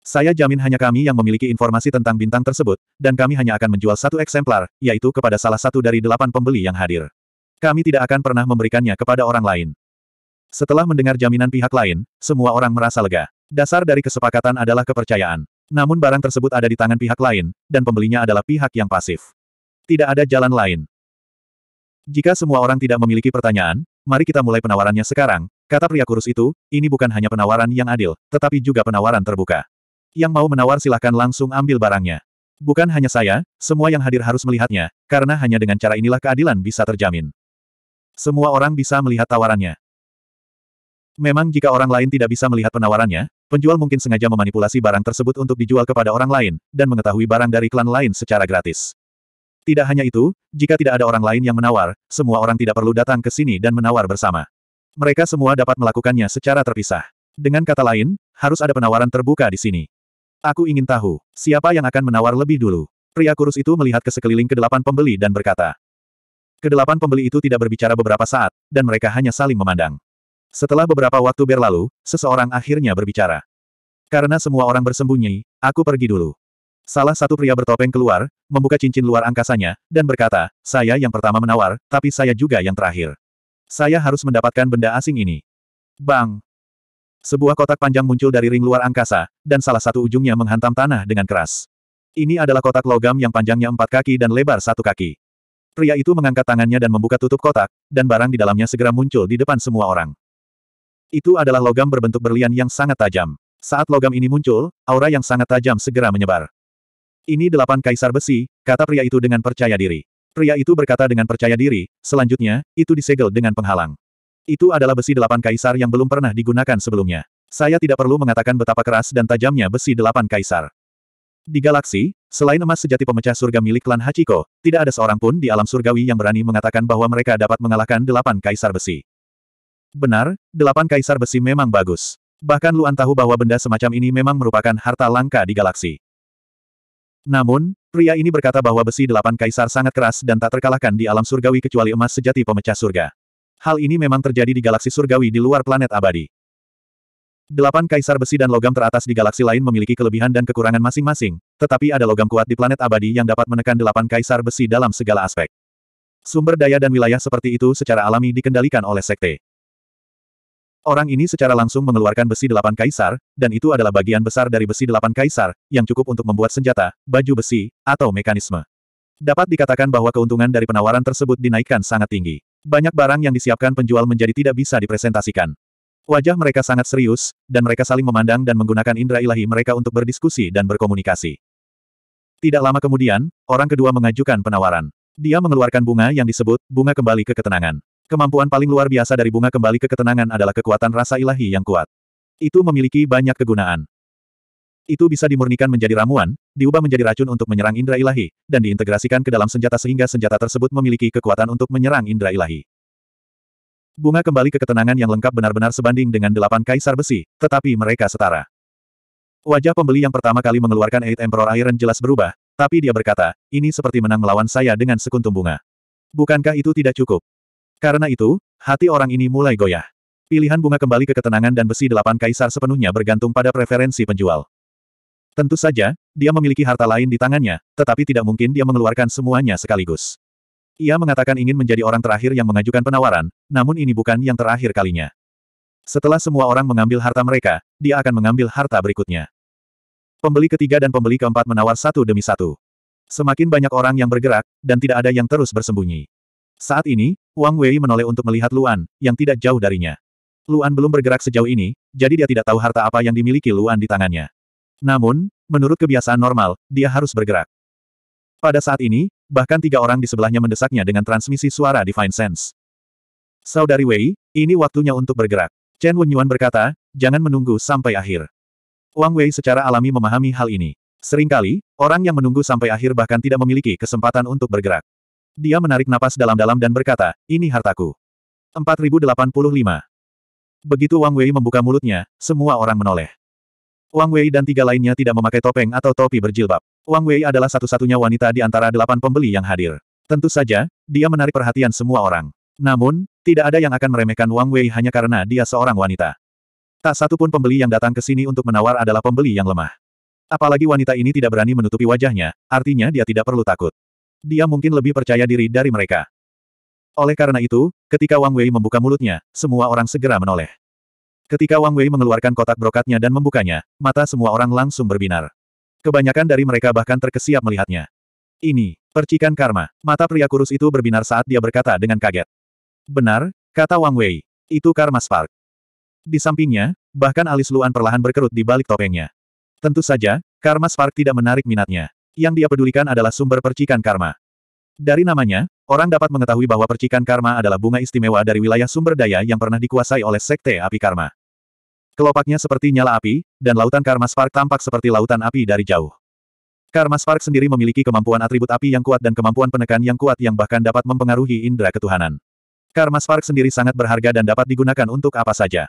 Saya jamin hanya kami yang memiliki informasi tentang bintang tersebut, dan kami hanya akan menjual satu eksemplar, yaitu kepada salah satu dari delapan pembeli yang hadir. Kami tidak akan pernah memberikannya kepada orang lain. Setelah mendengar jaminan pihak lain, semua orang merasa lega. Dasar dari kesepakatan adalah kepercayaan. Namun barang tersebut ada di tangan pihak lain, dan pembelinya adalah pihak yang pasif. Tidak ada jalan lain. Jika semua orang tidak memiliki pertanyaan, mari kita mulai penawarannya sekarang, kata pria kurus itu, ini bukan hanya penawaran yang adil, tetapi juga penawaran terbuka. Yang mau menawar silahkan langsung ambil barangnya. Bukan hanya saya, semua yang hadir harus melihatnya, karena hanya dengan cara inilah keadilan bisa terjamin. Semua orang bisa melihat tawarannya. Memang jika orang lain tidak bisa melihat penawarannya, penjual mungkin sengaja memanipulasi barang tersebut untuk dijual kepada orang lain, dan mengetahui barang dari klan lain secara gratis. Tidak hanya itu, jika tidak ada orang lain yang menawar, semua orang tidak perlu datang ke sini dan menawar bersama. Mereka semua dapat melakukannya secara terpisah. Dengan kata lain, harus ada penawaran terbuka di sini. Aku ingin tahu, siapa yang akan menawar lebih dulu? Pria kurus itu melihat ke sekeliling kedelapan pembeli dan berkata. Kedelapan pembeli itu tidak berbicara beberapa saat, dan mereka hanya saling memandang. Setelah beberapa waktu berlalu, seseorang akhirnya berbicara. Karena semua orang bersembunyi, aku pergi dulu. Salah satu pria bertopeng keluar, membuka cincin luar angkasanya, dan berkata, saya yang pertama menawar, tapi saya juga yang terakhir. Saya harus mendapatkan benda asing ini. Bang! Sebuah kotak panjang muncul dari ring luar angkasa, dan salah satu ujungnya menghantam tanah dengan keras. Ini adalah kotak logam yang panjangnya empat kaki dan lebar satu kaki. Pria itu mengangkat tangannya dan membuka tutup kotak, dan barang di dalamnya segera muncul di depan semua orang. Itu adalah logam berbentuk berlian yang sangat tajam. Saat logam ini muncul, aura yang sangat tajam segera menyebar. Ini delapan kaisar besi, kata pria itu dengan percaya diri. Pria itu berkata dengan percaya diri, selanjutnya, itu disegel dengan penghalang. Itu adalah besi delapan kaisar yang belum pernah digunakan sebelumnya. Saya tidak perlu mengatakan betapa keras dan tajamnya besi delapan kaisar. Di galaksi, selain emas sejati pemecah surga milik klan Hachiko, tidak ada seorang pun di alam surgawi yang berani mengatakan bahwa mereka dapat mengalahkan delapan kaisar besi. Benar, delapan kaisar besi memang bagus. Bahkan Luan tahu bahwa benda semacam ini memang merupakan harta langka di galaksi. Namun, pria ini berkata bahwa besi delapan kaisar sangat keras dan tak terkalahkan di alam surgawi kecuali emas sejati pemecah surga. Hal ini memang terjadi di galaksi surgawi di luar planet abadi. Delapan kaisar besi dan logam teratas di galaksi lain memiliki kelebihan dan kekurangan masing-masing, tetapi ada logam kuat di planet abadi yang dapat menekan delapan kaisar besi dalam segala aspek. Sumber daya dan wilayah seperti itu secara alami dikendalikan oleh sekte. Orang ini secara langsung mengeluarkan besi delapan kaisar, dan itu adalah bagian besar dari besi delapan kaisar, yang cukup untuk membuat senjata, baju besi, atau mekanisme. Dapat dikatakan bahwa keuntungan dari penawaran tersebut dinaikkan sangat tinggi. Banyak barang yang disiapkan penjual menjadi tidak bisa dipresentasikan. Wajah mereka sangat serius, dan mereka saling memandang dan menggunakan indera ilahi mereka untuk berdiskusi dan berkomunikasi. Tidak lama kemudian, orang kedua mengajukan penawaran. Dia mengeluarkan bunga yang disebut bunga kembali ke ketenangan. Kemampuan paling luar biasa dari bunga kembali ke ketenangan adalah kekuatan rasa ilahi yang kuat. Itu memiliki banyak kegunaan. Itu bisa dimurnikan menjadi ramuan, diubah menjadi racun untuk menyerang indera ilahi, dan diintegrasikan ke dalam senjata sehingga senjata tersebut memiliki kekuatan untuk menyerang indera ilahi. Bunga kembali ke ketenangan yang lengkap benar-benar sebanding dengan delapan kaisar besi, tetapi mereka setara. Wajah pembeli yang pertama kali mengeluarkan Eight Emperor Iron jelas berubah, tapi dia berkata, ini seperti menang melawan saya dengan sekuntum bunga. Bukankah itu tidak cukup? Karena itu, hati orang ini mulai goyah. Pilihan bunga kembali ke ketenangan dan besi delapan kaisar sepenuhnya bergantung pada preferensi penjual. Tentu saja, dia memiliki harta lain di tangannya, tetapi tidak mungkin dia mengeluarkan semuanya sekaligus. Ia mengatakan ingin menjadi orang terakhir yang mengajukan penawaran, namun ini bukan yang terakhir kalinya. Setelah semua orang mengambil harta mereka, dia akan mengambil harta berikutnya. Pembeli ketiga dan pembeli keempat menawar satu demi satu. Semakin banyak orang yang bergerak, dan tidak ada yang terus bersembunyi. Saat ini, Wang Wei menoleh untuk melihat Luan, yang tidak jauh darinya. Luan belum bergerak sejauh ini, jadi dia tidak tahu harta apa yang dimiliki Luan di tangannya. Namun, menurut kebiasaan normal, dia harus bergerak. Pada saat ini, bahkan tiga orang di sebelahnya mendesaknya dengan transmisi suara Divine Sense. Saudari Wei, ini waktunya untuk bergerak. Chen Wenyuan berkata, jangan menunggu sampai akhir. Wang Wei secara alami memahami hal ini. Seringkali, orang yang menunggu sampai akhir bahkan tidak memiliki kesempatan untuk bergerak. Dia menarik napas dalam-dalam dan berkata, ini hartaku. 4085. Begitu Wang Wei membuka mulutnya, semua orang menoleh. Wang Wei dan tiga lainnya tidak memakai topeng atau topi berjilbab. Wang Wei adalah satu-satunya wanita di antara delapan pembeli yang hadir. Tentu saja, dia menarik perhatian semua orang. Namun, tidak ada yang akan meremehkan Wang Wei hanya karena dia seorang wanita. Tak satu pun pembeli yang datang ke sini untuk menawar adalah pembeli yang lemah. Apalagi wanita ini tidak berani menutupi wajahnya, artinya dia tidak perlu takut. Dia mungkin lebih percaya diri dari mereka. Oleh karena itu, ketika Wang Wei membuka mulutnya, semua orang segera menoleh. Ketika Wang Wei mengeluarkan kotak brokatnya dan membukanya, mata semua orang langsung berbinar. Kebanyakan dari mereka bahkan terkesiap melihatnya. Ini, percikan karma. Mata pria kurus itu berbinar saat dia berkata dengan kaget. Benar, kata Wang Wei. Itu karma spark. Di sampingnya, bahkan alis Luan perlahan berkerut di balik topengnya. Tentu saja, karma spark tidak menarik minatnya. Yang dia pedulikan adalah sumber percikan karma. Dari namanya, orang dapat mengetahui bahwa percikan karma adalah bunga istimewa dari wilayah sumber daya yang pernah dikuasai oleh Sekte Api Karma. Kelopaknya seperti nyala api, dan lautan karma spark tampak seperti lautan api dari jauh. Karma spark sendiri memiliki kemampuan atribut api yang kuat dan kemampuan penekan yang kuat yang bahkan dapat mempengaruhi indera ketuhanan. Karma spark sendiri sangat berharga dan dapat digunakan untuk apa saja.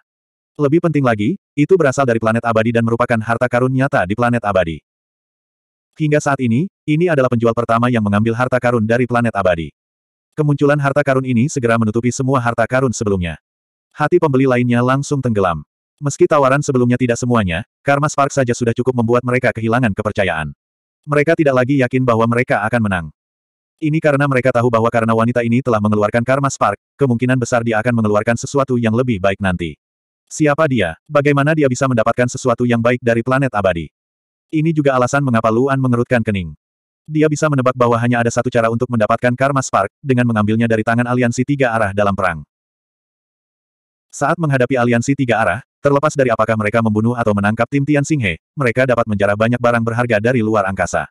Lebih penting lagi, itu berasal dari planet abadi dan merupakan harta karun nyata di planet abadi. Hingga saat ini, ini adalah penjual pertama yang mengambil harta karun dari planet abadi. Kemunculan harta karun ini segera menutupi semua harta karun sebelumnya. Hati pembeli lainnya langsung tenggelam. Meski tawaran sebelumnya tidak semuanya, karma spark saja sudah cukup membuat mereka kehilangan kepercayaan. Mereka tidak lagi yakin bahwa mereka akan menang. Ini karena mereka tahu bahwa karena wanita ini telah mengeluarkan karma spark, kemungkinan besar dia akan mengeluarkan sesuatu yang lebih baik nanti. Siapa dia? Bagaimana dia bisa mendapatkan sesuatu yang baik dari planet abadi? Ini juga alasan mengapa Luan mengerutkan kening. Dia bisa menebak bahwa hanya ada satu cara untuk mendapatkan Karma Spark, dengan mengambilnya dari tangan aliansi tiga arah dalam perang. Saat menghadapi aliansi tiga arah, terlepas dari apakah mereka membunuh atau menangkap tim Tian Xinghe, mereka dapat menjarah banyak barang berharga dari luar angkasa.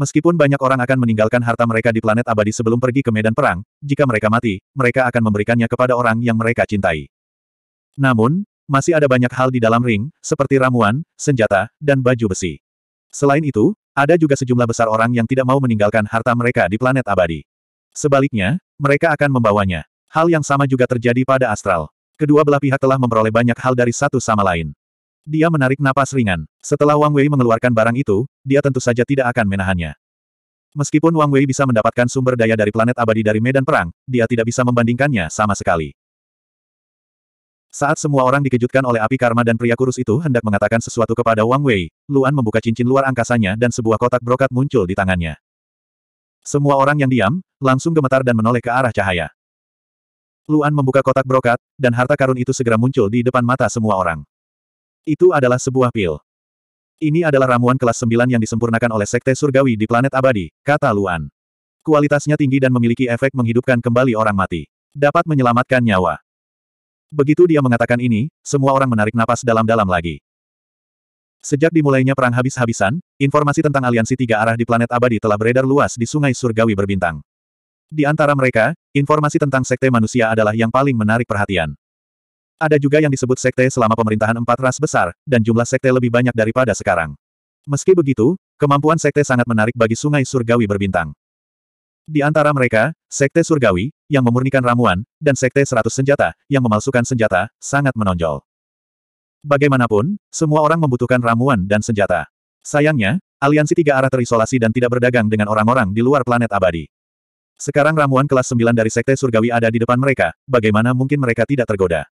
Meskipun banyak orang akan meninggalkan harta mereka di planet abadi sebelum pergi ke medan perang, jika mereka mati, mereka akan memberikannya kepada orang yang mereka cintai. Namun, masih ada banyak hal di dalam ring, seperti ramuan, senjata, dan baju besi. Selain itu, ada juga sejumlah besar orang yang tidak mau meninggalkan harta mereka di planet abadi. Sebaliknya, mereka akan membawanya. Hal yang sama juga terjadi pada Astral. Kedua belah pihak telah memperoleh banyak hal dari satu sama lain. Dia menarik napas ringan. Setelah Wang Wei mengeluarkan barang itu, dia tentu saja tidak akan menahannya. Meskipun Wang Wei bisa mendapatkan sumber daya dari planet abadi dari medan perang, dia tidak bisa membandingkannya sama sekali. Saat semua orang dikejutkan oleh api karma dan pria kurus itu hendak mengatakan sesuatu kepada Wang Wei, Luan membuka cincin luar angkasanya dan sebuah kotak brokat muncul di tangannya. Semua orang yang diam, langsung gemetar dan menoleh ke arah cahaya. Luan membuka kotak brokat, dan harta karun itu segera muncul di depan mata semua orang. Itu adalah sebuah pil. Ini adalah ramuan kelas 9 yang disempurnakan oleh Sekte Surgawi di planet abadi, kata Luan. Kualitasnya tinggi dan memiliki efek menghidupkan kembali orang mati. Dapat menyelamatkan nyawa. Begitu dia mengatakan ini, semua orang menarik napas dalam-dalam lagi. Sejak dimulainya perang habis-habisan, informasi tentang aliansi tiga arah di planet abadi telah beredar luas di sungai surgawi berbintang. Di antara mereka, informasi tentang sekte manusia adalah yang paling menarik perhatian. Ada juga yang disebut sekte selama pemerintahan empat ras besar, dan jumlah sekte lebih banyak daripada sekarang. Meski begitu, kemampuan sekte sangat menarik bagi sungai surgawi berbintang. Di antara mereka, Sekte Surgawi, yang memurnikan ramuan, dan Sekte Seratus Senjata, yang memalsukan senjata, sangat menonjol. Bagaimanapun, semua orang membutuhkan ramuan dan senjata. Sayangnya, aliansi tiga arah terisolasi dan tidak berdagang dengan orang-orang di luar planet abadi. Sekarang ramuan kelas 9 dari Sekte Surgawi ada di depan mereka, bagaimana mungkin mereka tidak tergoda?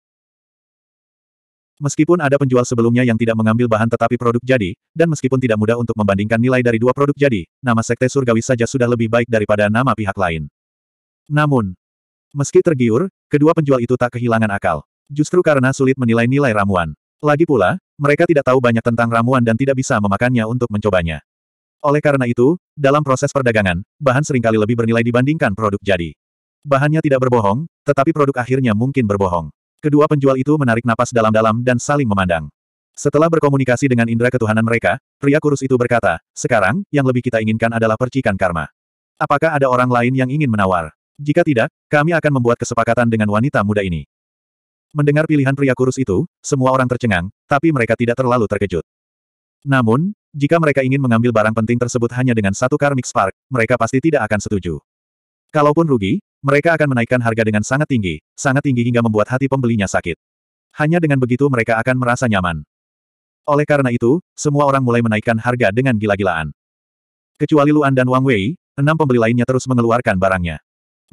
Meskipun ada penjual sebelumnya yang tidak mengambil bahan tetapi produk jadi, dan meskipun tidak mudah untuk membandingkan nilai dari dua produk jadi, nama Sekte Surgawi saja sudah lebih baik daripada nama pihak lain. Namun, meski tergiur, kedua penjual itu tak kehilangan akal. Justru karena sulit menilai nilai ramuan. Lagi pula, mereka tidak tahu banyak tentang ramuan dan tidak bisa memakannya untuk mencobanya. Oleh karena itu, dalam proses perdagangan, bahan seringkali lebih bernilai dibandingkan produk jadi. Bahannya tidak berbohong, tetapi produk akhirnya mungkin berbohong. Kedua penjual itu menarik napas dalam-dalam dan saling memandang. Setelah berkomunikasi dengan indera ketuhanan mereka, pria kurus itu berkata, sekarang, yang lebih kita inginkan adalah percikan karma. Apakah ada orang lain yang ingin menawar? Jika tidak, kami akan membuat kesepakatan dengan wanita muda ini. Mendengar pilihan pria kurus itu, semua orang tercengang, tapi mereka tidak terlalu terkejut. Namun, jika mereka ingin mengambil barang penting tersebut hanya dengan satu karmic spark, mereka pasti tidak akan setuju. Kalaupun rugi, mereka akan menaikkan harga dengan sangat tinggi, sangat tinggi hingga membuat hati pembelinya sakit. Hanya dengan begitu mereka akan merasa nyaman. Oleh karena itu, semua orang mulai menaikkan harga dengan gila-gilaan. Kecuali Luan dan Wang Wei, enam pembeli lainnya terus mengeluarkan barangnya.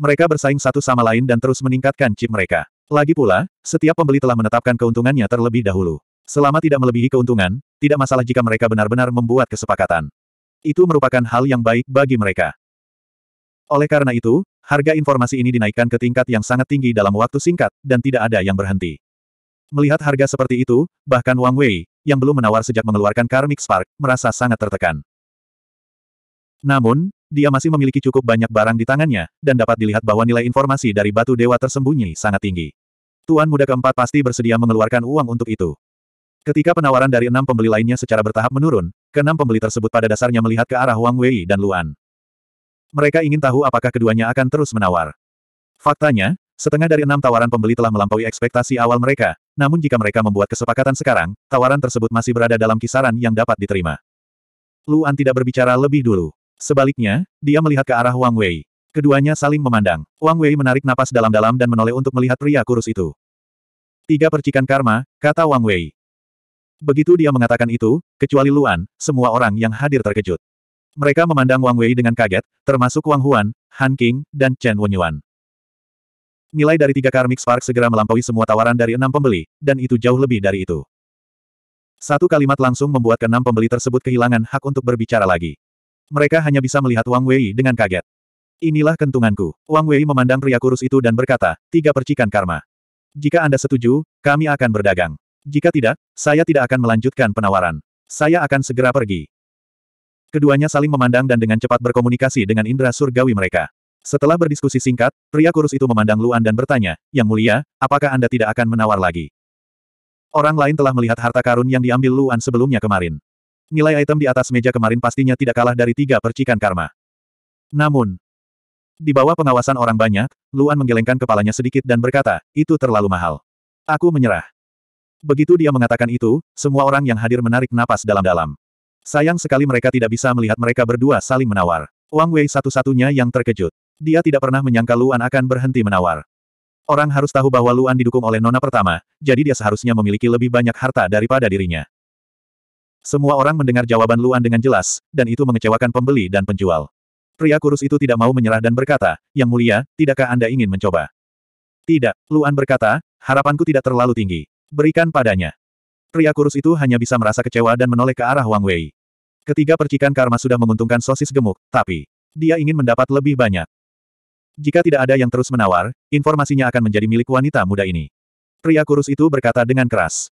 Mereka bersaing satu sama lain dan terus meningkatkan chip mereka. Lagi pula, setiap pembeli telah menetapkan keuntungannya terlebih dahulu. Selama tidak melebihi keuntungan, tidak masalah jika mereka benar-benar membuat kesepakatan. Itu merupakan hal yang baik bagi mereka. Oleh karena itu, harga informasi ini dinaikkan ke tingkat yang sangat tinggi dalam waktu singkat, dan tidak ada yang berhenti. Melihat harga seperti itu, bahkan Wang Wei, yang belum menawar sejak mengeluarkan Karmic Spark, merasa sangat tertekan. Namun, dia masih memiliki cukup banyak barang di tangannya, dan dapat dilihat bahwa nilai informasi dari batu dewa tersembunyi sangat tinggi. Tuan muda keempat pasti bersedia mengeluarkan uang untuk itu. Ketika penawaran dari enam pembeli lainnya secara bertahap menurun, keenam pembeli tersebut pada dasarnya melihat ke arah Wang Wei dan Luan. Mereka ingin tahu apakah keduanya akan terus menawar. Faktanya, setengah dari enam tawaran pembeli telah melampaui ekspektasi awal mereka, namun jika mereka membuat kesepakatan sekarang, tawaran tersebut masih berada dalam kisaran yang dapat diterima. Luan tidak berbicara lebih dulu. Sebaliknya, dia melihat ke arah Wang Wei. Keduanya saling memandang. Wang Wei menarik napas dalam-dalam dan menoleh untuk melihat pria kurus itu. Tiga percikan karma, kata Wang Wei. Begitu dia mengatakan itu, kecuali Luan, semua orang yang hadir terkejut. Mereka memandang Wang Wei dengan kaget, termasuk Wang Huan, Han King, dan Chen Wenyuan. Nilai dari tiga Karmic Spark segera melampaui semua tawaran dari enam pembeli, dan itu jauh lebih dari itu. Satu kalimat langsung membuat keenam pembeli tersebut kehilangan hak untuk berbicara lagi. Mereka hanya bisa melihat Wang Wei dengan kaget. Inilah kentunganku. Wang Wei memandang pria kurus itu dan berkata, tiga percikan karma. Jika Anda setuju, kami akan berdagang. Jika tidak, saya tidak akan melanjutkan penawaran. Saya akan segera pergi. Keduanya saling memandang dan dengan cepat berkomunikasi dengan indera surgawi mereka. Setelah berdiskusi singkat, pria kurus itu memandang Luan dan bertanya, Yang mulia, apakah Anda tidak akan menawar lagi? Orang lain telah melihat harta karun yang diambil Luan sebelumnya kemarin. Nilai item di atas meja kemarin pastinya tidak kalah dari tiga percikan karma. Namun, di bawah pengawasan orang banyak, Luan menggelengkan kepalanya sedikit dan berkata, itu terlalu mahal. Aku menyerah. Begitu dia mengatakan itu, semua orang yang hadir menarik napas dalam-dalam. Sayang sekali mereka tidak bisa melihat mereka berdua saling menawar. Wang Wei satu-satunya yang terkejut. Dia tidak pernah menyangka Luan akan berhenti menawar. Orang harus tahu bahwa Luan didukung oleh Nona pertama, jadi dia seharusnya memiliki lebih banyak harta daripada dirinya. Semua orang mendengar jawaban Luan dengan jelas, dan itu mengecewakan pembeli dan penjual. Pria kurus itu tidak mau menyerah dan berkata, Yang mulia, tidakkah Anda ingin mencoba? Tidak, Luan berkata, harapanku tidak terlalu tinggi. Berikan padanya. Pria kurus itu hanya bisa merasa kecewa dan menoleh ke arah Wang Wei. Ketiga percikan karma sudah menguntungkan sosis gemuk, tapi dia ingin mendapat lebih banyak. Jika tidak ada yang terus menawar, informasinya akan menjadi milik wanita muda ini. Pria kurus itu berkata dengan keras.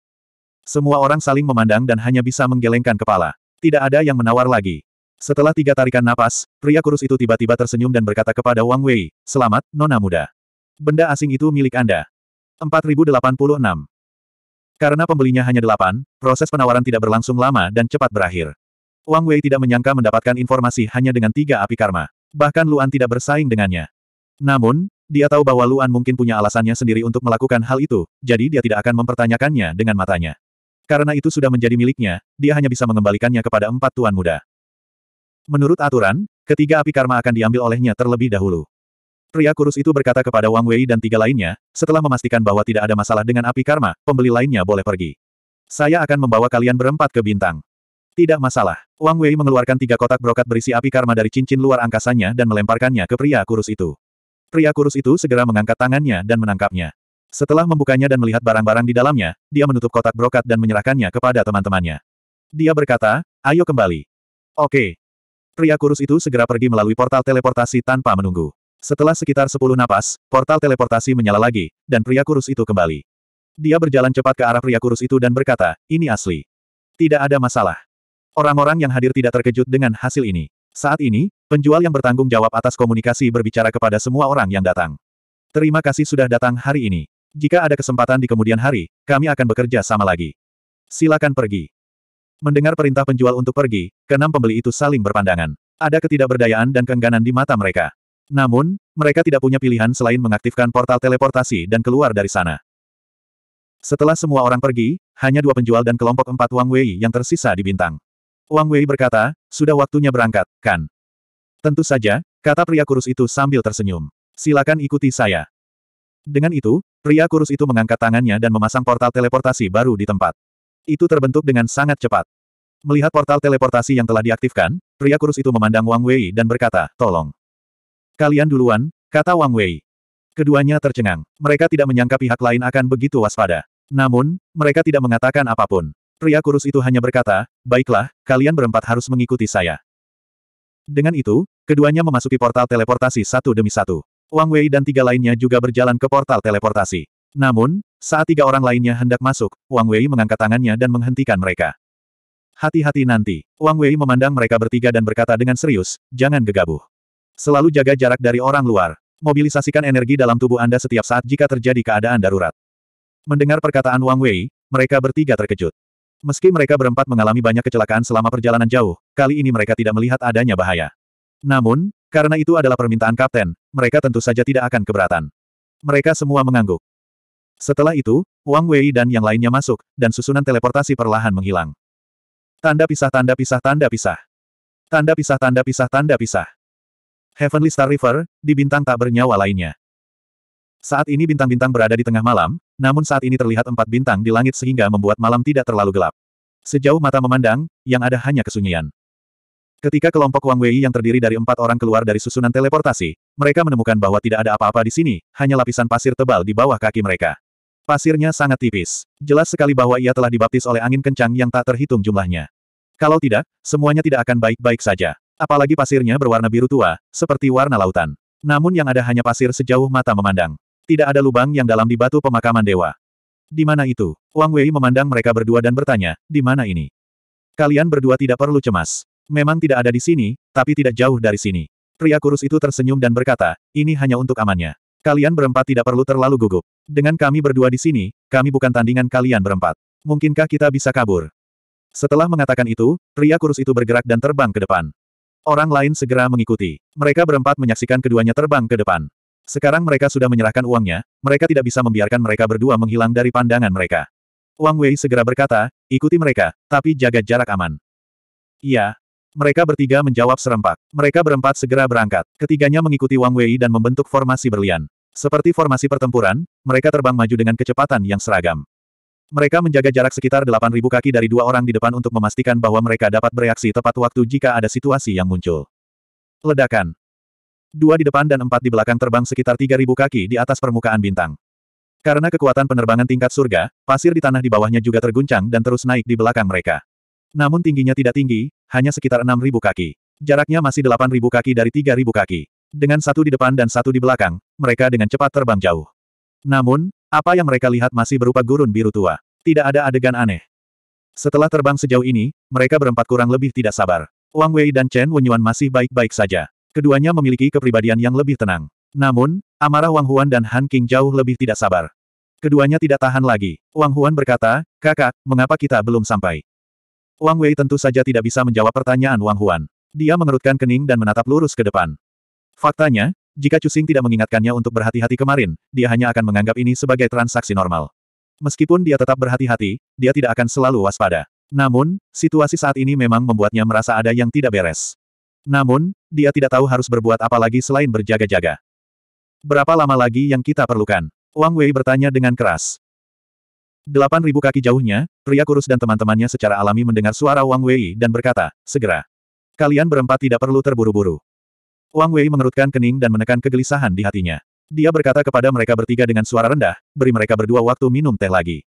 Semua orang saling memandang dan hanya bisa menggelengkan kepala. Tidak ada yang menawar lagi. Setelah tiga tarikan napas, pria kurus itu tiba-tiba tersenyum dan berkata kepada Wang Wei, Selamat, Nona Muda. Benda asing itu milik Anda. 4086. Karena pembelinya hanya delapan, proses penawaran tidak berlangsung lama dan cepat berakhir. Wang Wei tidak menyangka mendapatkan informasi hanya dengan tiga api karma. Bahkan Luan tidak bersaing dengannya. Namun, dia tahu bahwa Luan mungkin punya alasannya sendiri untuk melakukan hal itu, jadi dia tidak akan mempertanyakannya dengan matanya. Karena itu sudah menjadi miliknya, dia hanya bisa mengembalikannya kepada empat tuan muda. Menurut aturan, ketiga api karma akan diambil olehnya terlebih dahulu. Pria kurus itu berkata kepada Wang Wei dan tiga lainnya, setelah memastikan bahwa tidak ada masalah dengan api karma, pembeli lainnya boleh pergi. Saya akan membawa kalian berempat ke bintang. Tidak masalah. Wang Wei mengeluarkan tiga kotak brokat berisi api karma dari cincin luar angkasanya dan melemparkannya ke pria kurus itu. Pria kurus itu segera mengangkat tangannya dan menangkapnya. Setelah membukanya dan melihat barang-barang di dalamnya, dia menutup kotak brokat dan menyerahkannya kepada teman-temannya. Dia berkata, ayo kembali. Oke. Pria kurus itu segera pergi melalui portal teleportasi tanpa menunggu. Setelah sekitar 10 napas, portal teleportasi menyala lagi, dan pria kurus itu kembali. Dia berjalan cepat ke arah pria kurus itu dan berkata, ini asli. Tidak ada masalah. Orang-orang yang hadir tidak terkejut dengan hasil ini. Saat ini, penjual yang bertanggung jawab atas komunikasi berbicara kepada semua orang yang datang. Terima kasih sudah datang hari ini. Jika ada kesempatan di kemudian hari, kami akan bekerja sama lagi. Silakan pergi. Mendengar perintah penjual untuk pergi, keenam pembeli itu saling berpandangan. Ada ketidakberdayaan dan keengganan di mata mereka. Namun, mereka tidak punya pilihan selain mengaktifkan portal teleportasi dan keluar dari sana. Setelah semua orang pergi, hanya dua penjual dan kelompok empat Wang Wei yang tersisa di bintang. Wang Wei berkata, sudah waktunya berangkat, kan? Tentu saja, kata pria kurus itu sambil tersenyum. Silakan ikuti saya. Dengan itu, pria kurus itu mengangkat tangannya dan memasang portal teleportasi baru di tempat. Itu terbentuk dengan sangat cepat. Melihat portal teleportasi yang telah diaktifkan, pria kurus itu memandang Wang Wei dan berkata, tolong. Kalian duluan, kata Wang Wei. Keduanya tercengang. Mereka tidak menyangka pihak lain akan begitu waspada. Namun, mereka tidak mengatakan apapun. Pria kurus itu hanya berkata, baiklah, kalian berempat harus mengikuti saya. Dengan itu, keduanya memasuki portal teleportasi satu demi satu. Wang Wei dan tiga lainnya juga berjalan ke portal teleportasi. Namun, saat tiga orang lainnya hendak masuk, Wang Wei mengangkat tangannya dan menghentikan mereka. Hati-hati nanti. Wang Wei memandang mereka bertiga dan berkata dengan serius, jangan gegabah. Selalu jaga jarak dari orang luar. Mobilisasikan energi dalam tubuh Anda setiap saat jika terjadi keadaan darurat. Mendengar perkataan Wang Wei, mereka bertiga terkejut. Meski mereka berempat mengalami banyak kecelakaan selama perjalanan jauh, kali ini mereka tidak melihat adanya bahaya. Namun, karena itu adalah permintaan kapten, mereka tentu saja tidak akan keberatan. Mereka semua mengangguk. Setelah itu, Wang Wei dan yang lainnya masuk, dan susunan teleportasi perlahan menghilang. Tanda pisah tanda pisah tanda pisah. Tanda pisah tanda pisah tanda pisah. Heavenly Star River, di bintang tak bernyawa lainnya. Saat ini bintang-bintang berada di tengah malam, namun saat ini terlihat empat bintang di langit sehingga membuat malam tidak terlalu gelap. Sejauh mata memandang, yang ada hanya kesunyian. Ketika kelompok Wang Wei yang terdiri dari empat orang keluar dari susunan teleportasi, mereka menemukan bahwa tidak ada apa-apa di sini, hanya lapisan pasir tebal di bawah kaki mereka. Pasirnya sangat tipis. Jelas sekali bahwa ia telah dibaptis oleh angin kencang yang tak terhitung jumlahnya. Kalau tidak, semuanya tidak akan baik-baik saja. Apalagi pasirnya berwarna biru tua, seperti warna lautan. Namun yang ada hanya pasir sejauh mata memandang. Tidak ada lubang yang dalam di batu pemakaman dewa. Di mana itu? Wang Wei memandang mereka berdua dan bertanya, di mana ini? Kalian berdua tidak perlu cemas. Memang tidak ada di sini, tapi tidak jauh dari sini. Pria kurus itu tersenyum dan berkata, ini hanya untuk amannya. Kalian berempat tidak perlu terlalu gugup. Dengan kami berdua di sini, kami bukan tandingan kalian berempat. Mungkinkah kita bisa kabur? Setelah mengatakan itu, pria kurus itu bergerak dan terbang ke depan. Orang lain segera mengikuti. Mereka berempat menyaksikan keduanya terbang ke depan. Sekarang mereka sudah menyerahkan uangnya, mereka tidak bisa membiarkan mereka berdua menghilang dari pandangan mereka. Wang Wei segera berkata, ikuti mereka, tapi jaga jarak aman. Iya. Mereka bertiga menjawab serempak. Mereka berempat segera berangkat. Ketiganya mengikuti Wang Wei dan membentuk formasi berlian. Seperti formasi pertempuran, mereka terbang maju dengan kecepatan yang seragam. Mereka menjaga jarak sekitar 8.000 kaki dari dua orang di depan untuk memastikan bahwa mereka dapat bereaksi tepat waktu jika ada situasi yang muncul. Ledakan. Dua di depan dan empat di belakang terbang sekitar 3.000 kaki di atas permukaan bintang. Karena kekuatan penerbangan tingkat surga, pasir di tanah di bawahnya juga terguncang dan terus naik di belakang mereka. Namun tingginya tidak tinggi, hanya sekitar 6.000 kaki. Jaraknya masih 8.000 kaki dari 3.000 kaki. Dengan satu di depan dan satu di belakang, mereka dengan cepat terbang jauh. Namun, apa yang mereka lihat masih berupa gurun biru tua. Tidak ada adegan aneh. Setelah terbang sejauh ini, mereka berempat kurang lebih tidak sabar. Wang Wei dan Chen Wenyuan masih baik-baik saja. Keduanya memiliki kepribadian yang lebih tenang. Namun, amarah Wang Huan dan Han King jauh lebih tidak sabar. Keduanya tidak tahan lagi. Wang Huan berkata, Kakak, mengapa kita belum sampai? Wang Wei tentu saja tidak bisa menjawab pertanyaan Wang Huan. Dia mengerutkan kening dan menatap lurus ke depan. Faktanya, jika Cusing tidak mengingatkannya untuk berhati-hati kemarin, dia hanya akan menganggap ini sebagai transaksi normal. Meskipun dia tetap berhati-hati, dia tidak akan selalu waspada. Namun, situasi saat ini memang membuatnya merasa ada yang tidak beres. Namun, dia tidak tahu harus berbuat apa lagi selain berjaga-jaga. Berapa lama lagi yang kita perlukan? Wang Wei bertanya dengan keras. Delapan ribu kaki jauhnya, pria kurus dan teman-temannya secara alami mendengar suara Wang Wei dan berkata, segera. Kalian berempat tidak perlu terburu-buru. Wang Wei mengerutkan kening dan menekan kegelisahan di hatinya. Dia berkata kepada mereka bertiga dengan suara rendah, beri mereka berdua waktu minum teh lagi.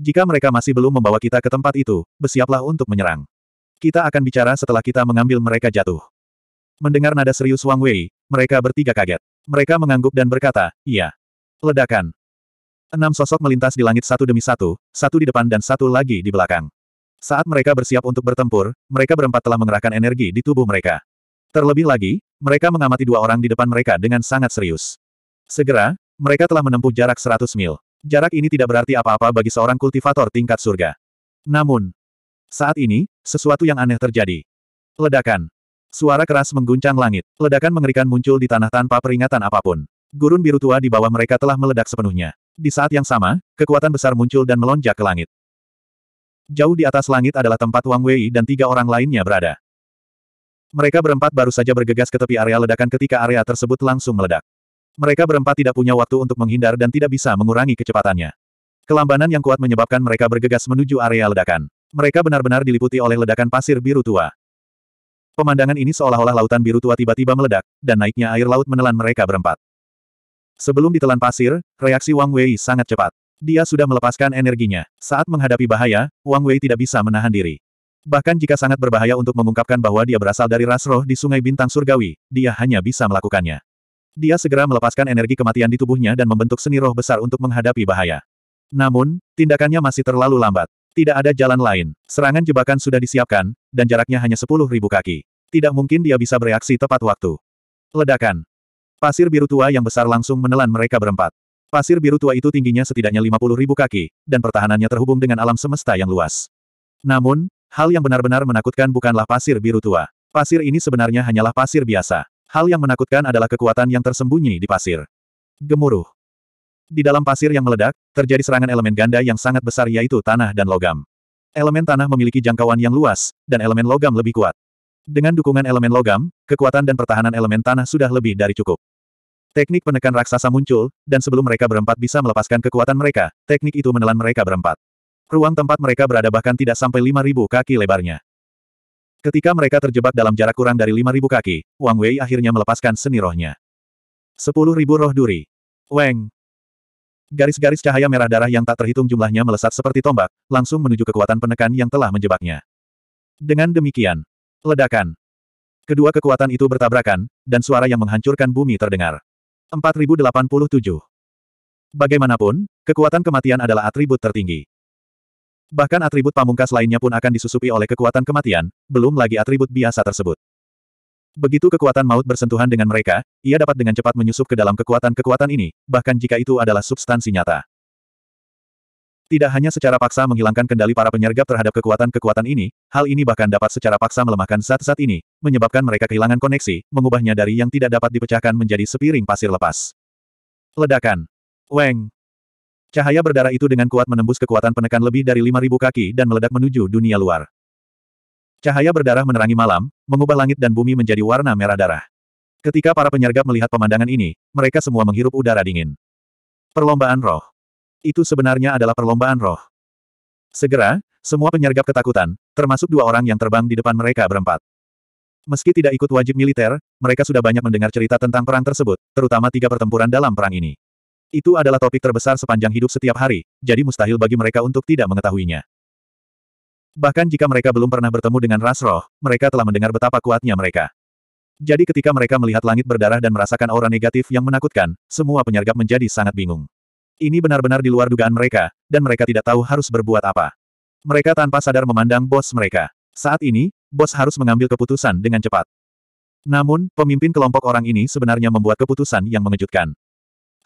Jika mereka masih belum membawa kita ke tempat itu, bersiaplah untuk menyerang. Kita akan bicara setelah kita mengambil mereka jatuh. Mendengar nada serius Wang Wei, mereka bertiga kaget. Mereka mengangguk dan berkata, iya. Ledakan. Enam sosok melintas di langit satu demi satu, satu di depan dan satu lagi di belakang. Saat mereka bersiap untuk bertempur, mereka berempat telah mengerahkan energi di tubuh mereka. Terlebih lagi, mereka mengamati dua orang di depan mereka dengan sangat serius. Segera, mereka telah menempuh jarak 100 mil. Jarak ini tidak berarti apa-apa bagi seorang kultivator tingkat surga. Namun, saat ini, sesuatu yang aneh terjadi. Ledakan. Suara keras mengguncang langit. Ledakan mengerikan muncul di tanah tanpa peringatan apapun. Gurun biru tua di bawah mereka telah meledak sepenuhnya. Di saat yang sama, kekuatan besar muncul dan melonjak ke langit. Jauh di atas langit adalah tempat Wang Wei dan tiga orang lainnya berada. Mereka berempat baru saja bergegas ke tepi area ledakan ketika area tersebut langsung meledak. Mereka berempat tidak punya waktu untuk menghindar dan tidak bisa mengurangi kecepatannya. Kelambanan yang kuat menyebabkan mereka bergegas menuju area ledakan. Mereka benar-benar diliputi oleh ledakan pasir biru tua. Pemandangan ini seolah-olah lautan biru tua tiba-tiba meledak, dan naiknya air laut menelan mereka berempat. Sebelum ditelan pasir, reaksi Wang Wei sangat cepat. Dia sudah melepaskan energinya. Saat menghadapi bahaya, Wang Wei tidak bisa menahan diri. Bahkan jika sangat berbahaya untuk mengungkapkan bahwa dia berasal dari ras roh di Sungai Bintang Surgawi, dia hanya bisa melakukannya. Dia segera melepaskan energi kematian di tubuhnya dan membentuk seni roh besar untuk menghadapi bahaya. Namun, tindakannya masih terlalu lambat. Tidak ada jalan lain. Serangan jebakan sudah disiapkan, dan jaraknya hanya sepuluh ribu kaki. Tidak mungkin dia bisa bereaksi tepat waktu. Ledakan. Pasir biru tua yang besar langsung menelan mereka berempat. Pasir biru tua itu tingginya setidaknya lima puluh ribu kaki, dan pertahanannya terhubung dengan alam semesta yang luas. Namun, hal yang benar-benar menakutkan bukanlah pasir biru tua. Pasir ini sebenarnya hanyalah pasir biasa. Hal yang menakutkan adalah kekuatan yang tersembunyi di pasir. Gemuruh. Di dalam pasir yang meledak, terjadi serangan elemen ganda yang sangat besar yaitu tanah dan logam. Elemen tanah memiliki jangkauan yang luas, dan elemen logam lebih kuat. Dengan dukungan elemen logam, kekuatan dan pertahanan elemen tanah sudah lebih dari cukup. Teknik penekan raksasa muncul, dan sebelum mereka berempat bisa melepaskan kekuatan mereka, teknik itu menelan mereka berempat. Ruang tempat mereka berada bahkan tidak sampai 5.000 kaki lebarnya. Ketika mereka terjebak dalam jarak kurang dari 5.000 kaki, Wang Wei akhirnya melepaskan seni rohnya. 10.000 roh duri. Weng, Garis-garis cahaya merah darah yang tak terhitung jumlahnya melesat seperti tombak, langsung menuju kekuatan penekan yang telah menjebaknya. Dengan demikian, ledakan. Kedua kekuatan itu bertabrakan, dan suara yang menghancurkan bumi terdengar. 4087. Bagaimanapun, kekuatan kematian adalah atribut tertinggi. Bahkan atribut pamungkas lainnya pun akan disusupi oleh kekuatan kematian, belum lagi atribut biasa tersebut. Begitu kekuatan maut bersentuhan dengan mereka, ia dapat dengan cepat menyusup ke dalam kekuatan-kekuatan ini, bahkan jika itu adalah substansi nyata. Tidak hanya secara paksa menghilangkan kendali para penyergap terhadap kekuatan-kekuatan ini, hal ini bahkan dapat secara paksa melemahkan zat-zat ini, menyebabkan mereka kehilangan koneksi, mengubahnya dari yang tidak dapat dipecahkan menjadi sepiring pasir lepas. Ledakan. Weng. Cahaya berdarah itu dengan kuat menembus kekuatan penekan lebih dari 5.000 kaki dan meledak menuju dunia luar. Cahaya berdarah menerangi malam, mengubah langit dan bumi menjadi warna merah darah. Ketika para penyergap melihat pemandangan ini, mereka semua menghirup udara dingin. Perlombaan roh. Itu sebenarnya adalah perlombaan roh. Segera, semua penyergap ketakutan, termasuk dua orang yang terbang di depan mereka berempat. Meski tidak ikut wajib militer, mereka sudah banyak mendengar cerita tentang perang tersebut, terutama tiga pertempuran dalam perang ini. Itu adalah topik terbesar sepanjang hidup setiap hari, jadi mustahil bagi mereka untuk tidak mengetahuinya. Bahkan jika mereka belum pernah bertemu dengan ras roh, mereka telah mendengar betapa kuatnya mereka. Jadi ketika mereka melihat langit berdarah dan merasakan aura negatif yang menakutkan, semua penyergap menjadi sangat bingung. Ini benar-benar di luar dugaan mereka, dan mereka tidak tahu harus berbuat apa. Mereka tanpa sadar memandang bos mereka. Saat ini, bos harus mengambil keputusan dengan cepat. Namun, pemimpin kelompok orang ini sebenarnya membuat keputusan yang mengejutkan.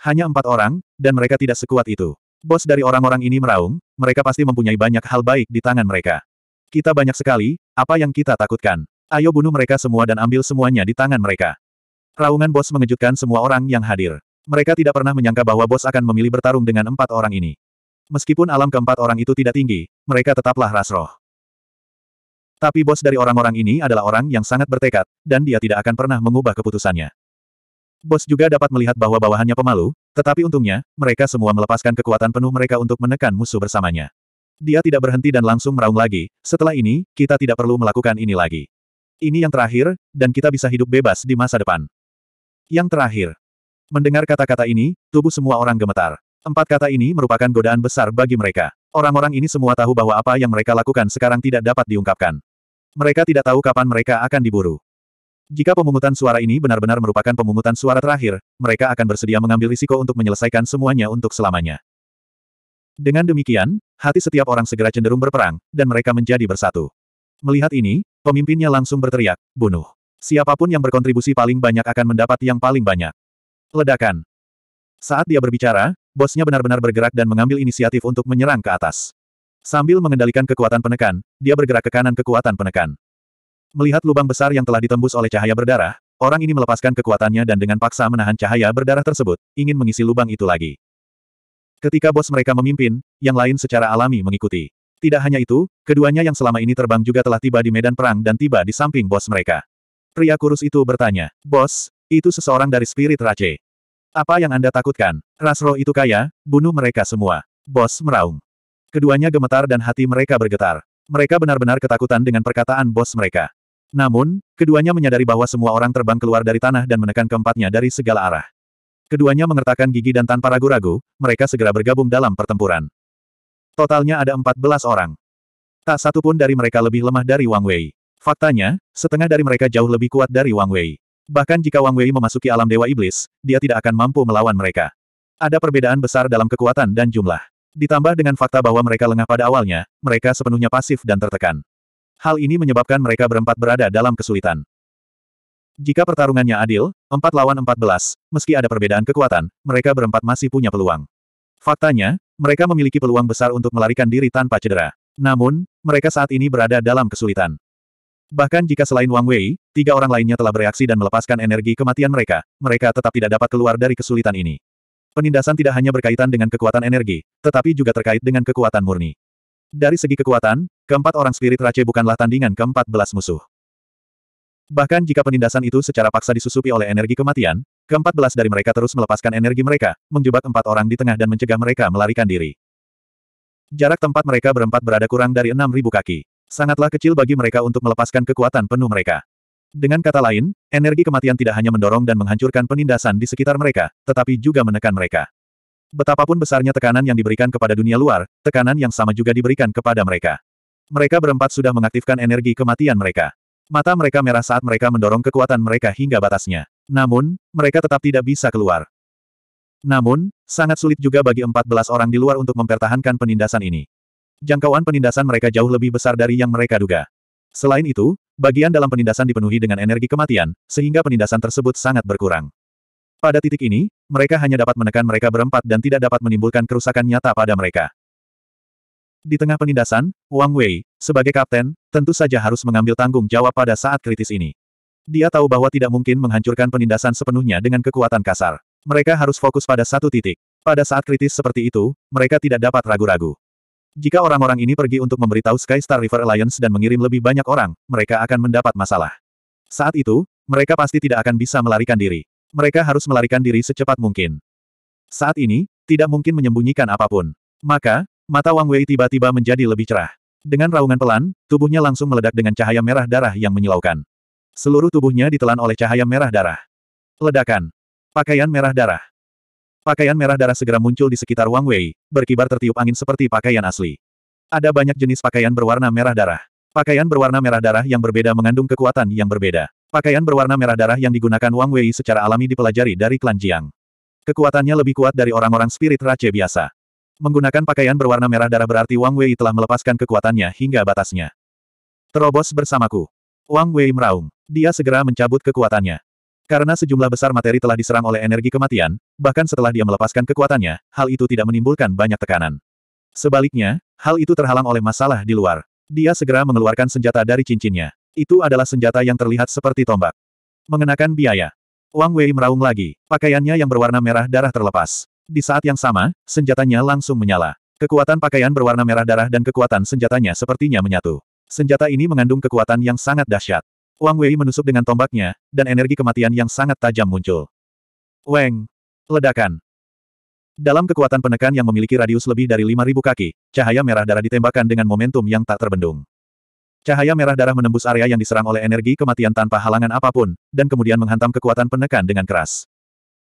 Hanya empat orang, dan mereka tidak sekuat itu. Bos dari orang-orang ini meraung, mereka pasti mempunyai banyak hal baik di tangan mereka. Kita banyak sekali, apa yang kita takutkan? Ayo bunuh mereka semua dan ambil semuanya di tangan mereka. Raungan bos mengejutkan semua orang yang hadir. Mereka tidak pernah menyangka bahwa bos akan memilih bertarung dengan empat orang ini. Meskipun alam keempat orang itu tidak tinggi, mereka tetaplah rasroh. Tapi bos dari orang-orang ini adalah orang yang sangat bertekad, dan dia tidak akan pernah mengubah keputusannya. Bos juga dapat melihat bahwa bawahannya pemalu, tetapi untungnya, mereka semua melepaskan kekuatan penuh mereka untuk menekan musuh bersamanya. Dia tidak berhenti dan langsung meraung lagi, setelah ini, kita tidak perlu melakukan ini lagi. Ini yang terakhir, dan kita bisa hidup bebas di masa depan. Yang terakhir. Mendengar kata-kata ini, tubuh semua orang gemetar. Empat kata ini merupakan godaan besar bagi mereka. Orang-orang ini semua tahu bahwa apa yang mereka lakukan sekarang tidak dapat diungkapkan. Mereka tidak tahu kapan mereka akan diburu. Jika pemungutan suara ini benar-benar merupakan pemungutan suara terakhir, mereka akan bersedia mengambil risiko untuk menyelesaikan semuanya untuk selamanya. Dengan demikian, hati setiap orang segera cenderung berperang, dan mereka menjadi bersatu. Melihat ini, pemimpinnya langsung berteriak, bunuh. Siapapun yang berkontribusi paling banyak akan mendapat yang paling banyak. Ledakan. Saat dia berbicara, bosnya benar-benar bergerak dan mengambil inisiatif untuk menyerang ke atas. Sambil mengendalikan kekuatan penekan, dia bergerak ke kanan kekuatan penekan. Melihat lubang besar yang telah ditembus oleh cahaya berdarah, orang ini melepaskan kekuatannya dan dengan paksa menahan cahaya berdarah tersebut, ingin mengisi lubang itu lagi. Ketika bos mereka memimpin, yang lain secara alami mengikuti. Tidak hanya itu, keduanya yang selama ini terbang juga telah tiba di medan perang dan tiba di samping bos mereka. Pria kurus itu bertanya, Bos, itu seseorang dari spirit Rache. Apa yang Anda takutkan? Rasro itu kaya, bunuh mereka semua. Bos meraung. Keduanya gemetar dan hati mereka bergetar. Mereka benar-benar ketakutan dengan perkataan bos mereka. Namun, keduanya menyadari bahwa semua orang terbang keluar dari tanah dan menekan keempatnya dari segala arah. Keduanya mengertakkan gigi dan tanpa ragu-ragu, mereka segera bergabung dalam pertempuran. Totalnya ada 14 orang. Tak satu pun dari mereka lebih lemah dari Wang Wei. Faktanya, setengah dari mereka jauh lebih kuat dari Wang Wei. Bahkan jika Wang Wei memasuki alam Dewa Iblis, dia tidak akan mampu melawan mereka. Ada perbedaan besar dalam kekuatan dan jumlah. Ditambah dengan fakta bahwa mereka lengah pada awalnya, mereka sepenuhnya pasif dan tertekan. Hal ini menyebabkan mereka berempat berada dalam kesulitan. Jika pertarungannya adil, empat lawan empat belas, meski ada perbedaan kekuatan, mereka berempat masih punya peluang. Faktanya, mereka memiliki peluang besar untuk melarikan diri tanpa cedera. Namun, mereka saat ini berada dalam kesulitan. Bahkan jika selain Wang Wei, tiga orang lainnya telah bereaksi dan melepaskan energi kematian mereka, mereka tetap tidak dapat keluar dari kesulitan ini. Penindasan tidak hanya berkaitan dengan kekuatan energi, tetapi juga terkait dengan kekuatan murni. Dari segi kekuatan, keempat orang spirit race bukanlah tandingan keempat belas musuh. Bahkan jika penindasan itu secara paksa disusupi oleh energi kematian, keempat belas dari mereka terus melepaskan energi mereka, menjebak empat orang di tengah dan mencegah mereka melarikan diri. Jarak tempat mereka berempat berada kurang dari enam ribu kaki. Sangatlah kecil bagi mereka untuk melepaskan kekuatan penuh mereka. Dengan kata lain, energi kematian tidak hanya mendorong dan menghancurkan penindasan di sekitar mereka, tetapi juga menekan mereka. Betapapun besarnya tekanan yang diberikan kepada dunia luar, tekanan yang sama juga diberikan kepada mereka. Mereka berempat sudah mengaktifkan energi kematian mereka. Mata mereka merah saat mereka mendorong kekuatan mereka hingga batasnya. Namun, mereka tetap tidak bisa keluar. Namun, sangat sulit juga bagi 14 orang di luar untuk mempertahankan penindasan ini. Jangkauan penindasan mereka jauh lebih besar dari yang mereka duga. Selain itu, bagian dalam penindasan dipenuhi dengan energi kematian, sehingga penindasan tersebut sangat berkurang. Pada titik ini, mereka hanya dapat menekan mereka berempat dan tidak dapat menimbulkan kerusakan nyata pada mereka. Di tengah penindasan, Wang Wei, sebagai kapten, tentu saja harus mengambil tanggung jawab pada saat kritis ini. Dia tahu bahwa tidak mungkin menghancurkan penindasan sepenuhnya dengan kekuatan kasar. Mereka harus fokus pada satu titik. Pada saat kritis seperti itu, mereka tidak dapat ragu-ragu. Jika orang-orang ini pergi untuk memberitahu Sky Star River Alliance dan mengirim lebih banyak orang, mereka akan mendapat masalah. Saat itu, mereka pasti tidak akan bisa melarikan diri. Mereka harus melarikan diri secepat mungkin. Saat ini, tidak mungkin menyembunyikan apapun. Maka, mata Wang Wei tiba-tiba menjadi lebih cerah. Dengan raungan pelan, tubuhnya langsung meledak dengan cahaya merah darah yang menyilaukan. Seluruh tubuhnya ditelan oleh cahaya merah darah. Ledakan. Pakaian merah darah. Pakaian merah darah segera muncul di sekitar Wang Wei, berkibar tertiup angin seperti pakaian asli. Ada banyak jenis pakaian berwarna merah darah. Pakaian berwarna merah darah yang berbeda mengandung kekuatan yang berbeda. Pakaian berwarna merah darah yang digunakan Wang Wei secara alami dipelajari dari klan Jiang. Kekuatannya lebih kuat dari orang-orang spirit race biasa. Menggunakan pakaian berwarna merah darah berarti Wang Wei telah melepaskan kekuatannya hingga batasnya. Terobos bersamaku. Wang Wei meraung. Dia segera mencabut kekuatannya. Karena sejumlah besar materi telah diserang oleh energi kematian, bahkan setelah dia melepaskan kekuatannya, hal itu tidak menimbulkan banyak tekanan. Sebaliknya, hal itu terhalang oleh masalah di luar. Dia segera mengeluarkan senjata dari cincinnya. Itu adalah senjata yang terlihat seperti tombak. Mengenakan biaya. Wang Wei meraung lagi, pakaiannya yang berwarna merah darah terlepas. Di saat yang sama, senjatanya langsung menyala. Kekuatan pakaian berwarna merah darah dan kekuatan senjatanya sepertinya menyatu. Senjata ini mengandung kekuatan yang sangat dahsyat. Wang Wei menusuk dengan tombaknya, dan energi kematian yang sangat tajam muncul. Weng! Ledakan! Dalam kekuatan penekan yang memiliki radius lebih dari 5.000 kaki, cahaya merah darah ditembakkan dengan momentum yang tak terbendung. Cahaya merah darah menembus area yang diserang oleh energi kematian tanpa halangan apapun, dan kemudian menghantam kekuatan penekan dengan keras.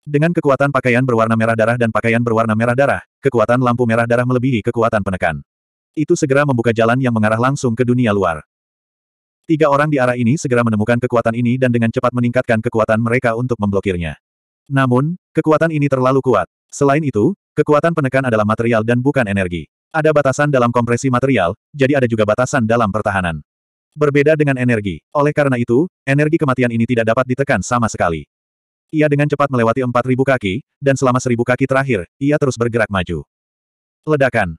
Dengan kekuatan pakaian berwarna merah darah dan pakaian berwarna merah darah, kekuatan lampu merah darah melebihi kekuatan penekan. Itu segera membuka jalan yang mengarah langsung ke dunia luar. Tiga orang di arah ini segera menemukan kekuatan ini dan dengan cepat meningkatkan kekuatan mereka untuk memblokirnya. Namun, kekuatan ini terlalu kuat. Selain itu, kekuatan penekan adalah material dan bukan energi. Ada batasan dalam kompresi material, jadi ada juga batasan dalam pertahanan. Berbeda dengan energi. Oleh karena itu, energi kematian ini tidak dapat ditekan sama sekali. Ia dengan cepat melewati 4.000 kaki, dan selama 1.000 kaki terakhir, ia terus bergerak maju. Ledakan.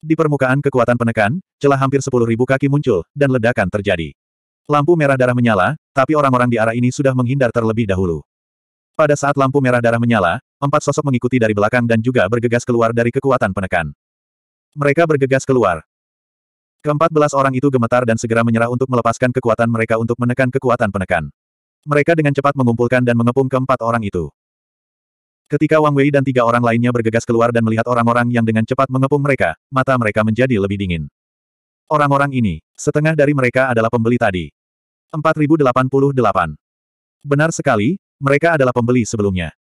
Di permukaan kekuatan penekan, celah hampir 10.000 kaki muncul, dan ledakan terjadi. Lampu merah darah menyala, tapi orang-orang di arah ini sudah menghindar terlebih dahulu. Pada saat lampu merah darah menyala, empat sosok mengikuti dari belakang dan juga bergegas keluar dari kekuatan penekan. Mereka bergegas keluar. Keempat belas orang itu gemetar dan segera menyerah untuk melepaskan kekuatan mereka untuk menekan kekuatan penekan. Mereka dengan cepat mengumpulkan dan mengepung keempat orang itu. Ketika Wang Wei dan tiga orang lainnya bergegas keluar dan melihat orang-orang yang dengan cepat mengepung mereka, mata mereka menjadi lebih dingin. Orang-orang ini, setengah dari mereka adalah pembeli tadi. 4088. Benar sekali, mereka adalah pembeli sebelumnya.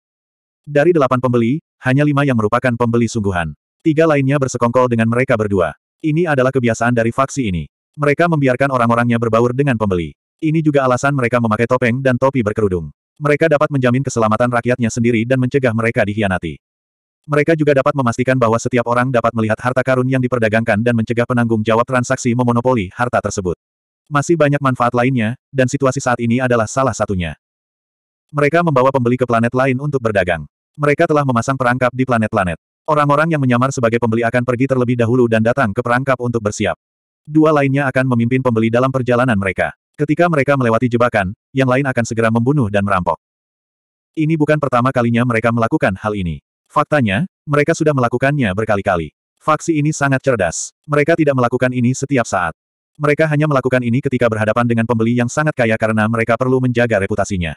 Dari delapan pembeli, hanya lima yang merupakan pembeli sungguhan. Tiga lainnya bersekongkol dengan mereka berdua. Ini adalah kebiasaan dari faksi ini. Mereka membiarkan orang-orangnya berbaur dengan pembeli. Ini juga alasan mereka memakai topeng dan topi berkerudung. Mereka dapat menjamin keselamatan rakyatnya sendiri dan mencegah mereka dihianati. Mereka juga dapat memastikan bahwa setiap orang dapat melihat harta karun yang diperdagangkan dan mencegah penanggung jawab transaksi memonopoli harta tersebut. Masih banyak manfaat lainnya, dan situasi saat ini adalah salah satunya. Mereka membawa pembeli ke planet lain untuk berdagang. Mereka telah memasang perangkap di planet-planet. Orang-orang yang menyamar sebagai pembeli akan pergi terlebih dahulu dan datang ke perangkap untuk bersiap. Dua lainnya akan memimpin pembeli dalam perjalanan mereka. Ketika mereka melewati jebakan, yang lain akan segera membunuh dan merampok. Ini bukan pertama kalinya mereka melakukan hal ini. Faktanya, mereka sudah melakukannya berkali-kali. Faksi ini sangat cerdas. Mereka tidak melakukan ini setiap saat. Mereka hanya melakukan ini ketika berhadapan dengan pembeli yang sangat kaya karena mereka perlu menjaga reputasinya.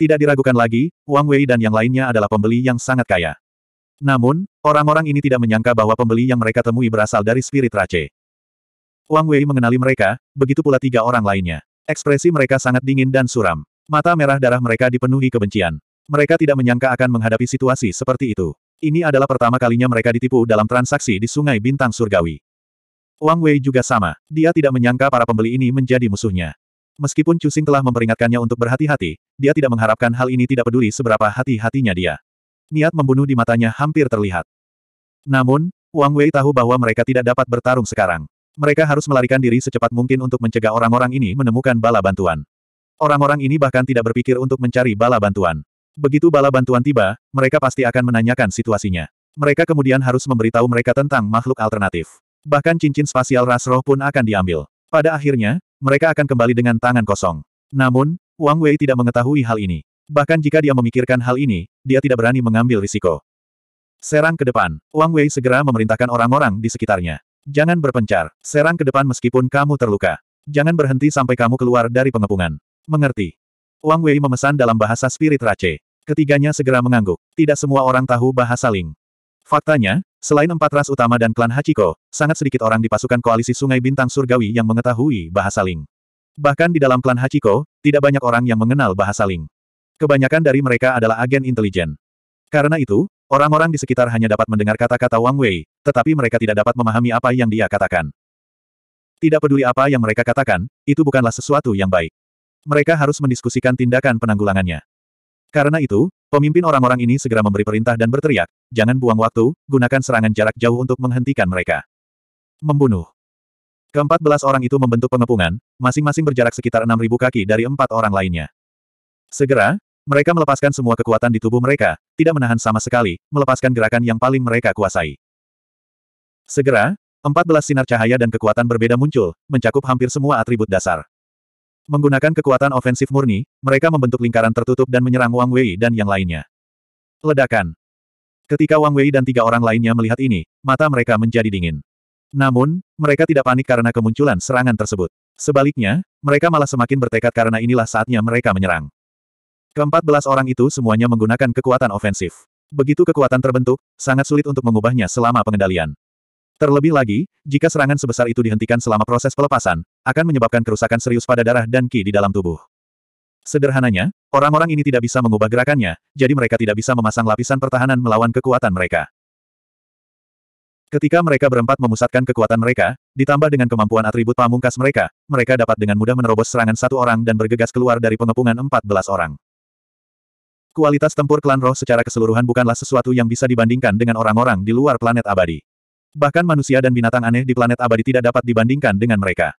Tidak diragukan lagi, Wang Wei dan yang lainnya adalah pembeli yang sangat kaya. Namun, orang-orang ini tidak menyangka bahwa pembeli yang mereka temui berasal dari spirit race. Wang Wei mengenali mereka, begitu pula tiga orang lainnya. Ekspresi mereka sangat dingin dan suram. Mata merah darah mereka dipenuhi kebencian. Mereka tidak menyangka akan menghadapi situasi seperti itu. Ini adalah pertama kalinya mereka ditipu dalam transaksi di Sungai Bintang Surgawi. Wang Wei juga sama. Dia tidak menyangka para pembeli ini menjadi musuhnya. Meskipun Cusing telah memperingatkannya untuk berhati-hati, dia tidak mengharapkan hal ini tidak peduli seberapa hati-hatinya dia niat membunuh di matanya hampir terlihat. Namun, Wang Wei tahu bahwa mereka tidak dapat bertarung sekarang. Mereka harus melarikan diri secepat mungkin untuk mencegah orang-orang ini menemukan bala bantuan. Orang-orang ini bahkan tidak berpikir untuk mencari bala bantuan. Begitu bala bantuan tiba, mereka pasti akan menanyakan situasinya. Mereka kemudian harus memberitahu mereka tentang makhluk alternatif. Bahkan cincin spasial ras roh pun akan diambil. Pada akhirnya, mereka akan kembali dengan tangan kosong. Namun, Wang Wei tidak mengetahui hal ini. Bahkan jika dia memikirkan hal ini, dia tidak berani mengambil risiko. Serang ke depan. Wang Wei segera memerintahkan orang-orang di sekitarnya. Jangan berpencar. Serang ke depan meskipun kamu terluka. Jangan berhenti sampai kamu keluar dari pengepungan. Mengerti. Wang Wei memesan dalam bahasa spirit race. Ketiganya segera mengangguk. Tidak semua orang tahu bahasa Ling. Faktanya, selain empat ras utama dan klan Hachiko, sangat sedikit orang di pasukan koalisi Sungai Bintang Surgawi yang mengetahui bahasa Ling. Bahkan di dalam klan Hachiko, tidak banyak orang yang mengenal bahasa Ling. Kebanyakan dari mereka adalah agen intelijen. Karena itu, orang-orang di sekitar hanya dapat mendengar kata-kata Wang Wei, tetapi mereka tidak dapat memahami apa yang dia katakan. Tidak peduli apa yang mereka katakan, itu bukanlah sesuatu yang baik. Mereka harus mendiskusikan tindakan penanggulangannya. Karena itu, pemimpin orang-orang ini segera memberi perintah dan berteriak, jangan buang waktu, gunakan serangan jarak jauh untuk menghentikan mereka. Membunuh. Keempat belas orang itu membentuk pengepungan, masing-masing berjarak sekitar enam ribu kaki dari empat orang lainnya. Segera, mereka melepaskan semua kekuatan di tubuh mereka, tidak menahan sama sekali, melepaskan gerakan yang paling mereka kuasai. Segera, 14 sinar cahaya dan kekuatan berbeda muncul, mencakup hampir semua atribut dasar. Menggunakan kekuatan ofensif murni, mereka membentuk lingkaran tertutup dan menyerang Wang Wei dan yang lainnya. Ledakan. Ketika Wang Wei dan tiga orang lainnya melihat ini, mata mereka menjadi dingin. Namun, mereka tidak panik karena kemunculan serangan tersebut. Sebaliknya, mereka malah semakin bertekad karena inilah saatnya mereka menyerang. Keempat belas orang itu semuanya menggunakan kekuatan ofensif. Begitu kekuatan terbentuk, sangat sulit untuk mengubahnya selama pengendalian. Terlebih lagi, jika serangan sebesar itu dihentikan selama proses pelepasan, akan menyebabkan kerusakan serius pada darah dan ki di dalam tubuh. Sederhananya, orang-orang ini tidak bisa mengubah gerakannya, jadi mereka tidak bisa memasang lapisan pertahanan melawan kekuatan mereka. Ketika mereka berempat memusatkan kekuatan mereka, ditambah dengan kemampuan atribut pamungkas mereka, mereka dapat dengan mudah menerobos serangan satu orang dan bergegas keluar dari pengepungan belas orang. Kualitas tempur klan roh secara keseluruhan bukanlah sesuatu yang bisa dibandingkan dengan orang-orang di luar planet abadi. Bahkan manusia dan binatang aneh di planet abadi tidak dapat dibandingkan dengan mereka.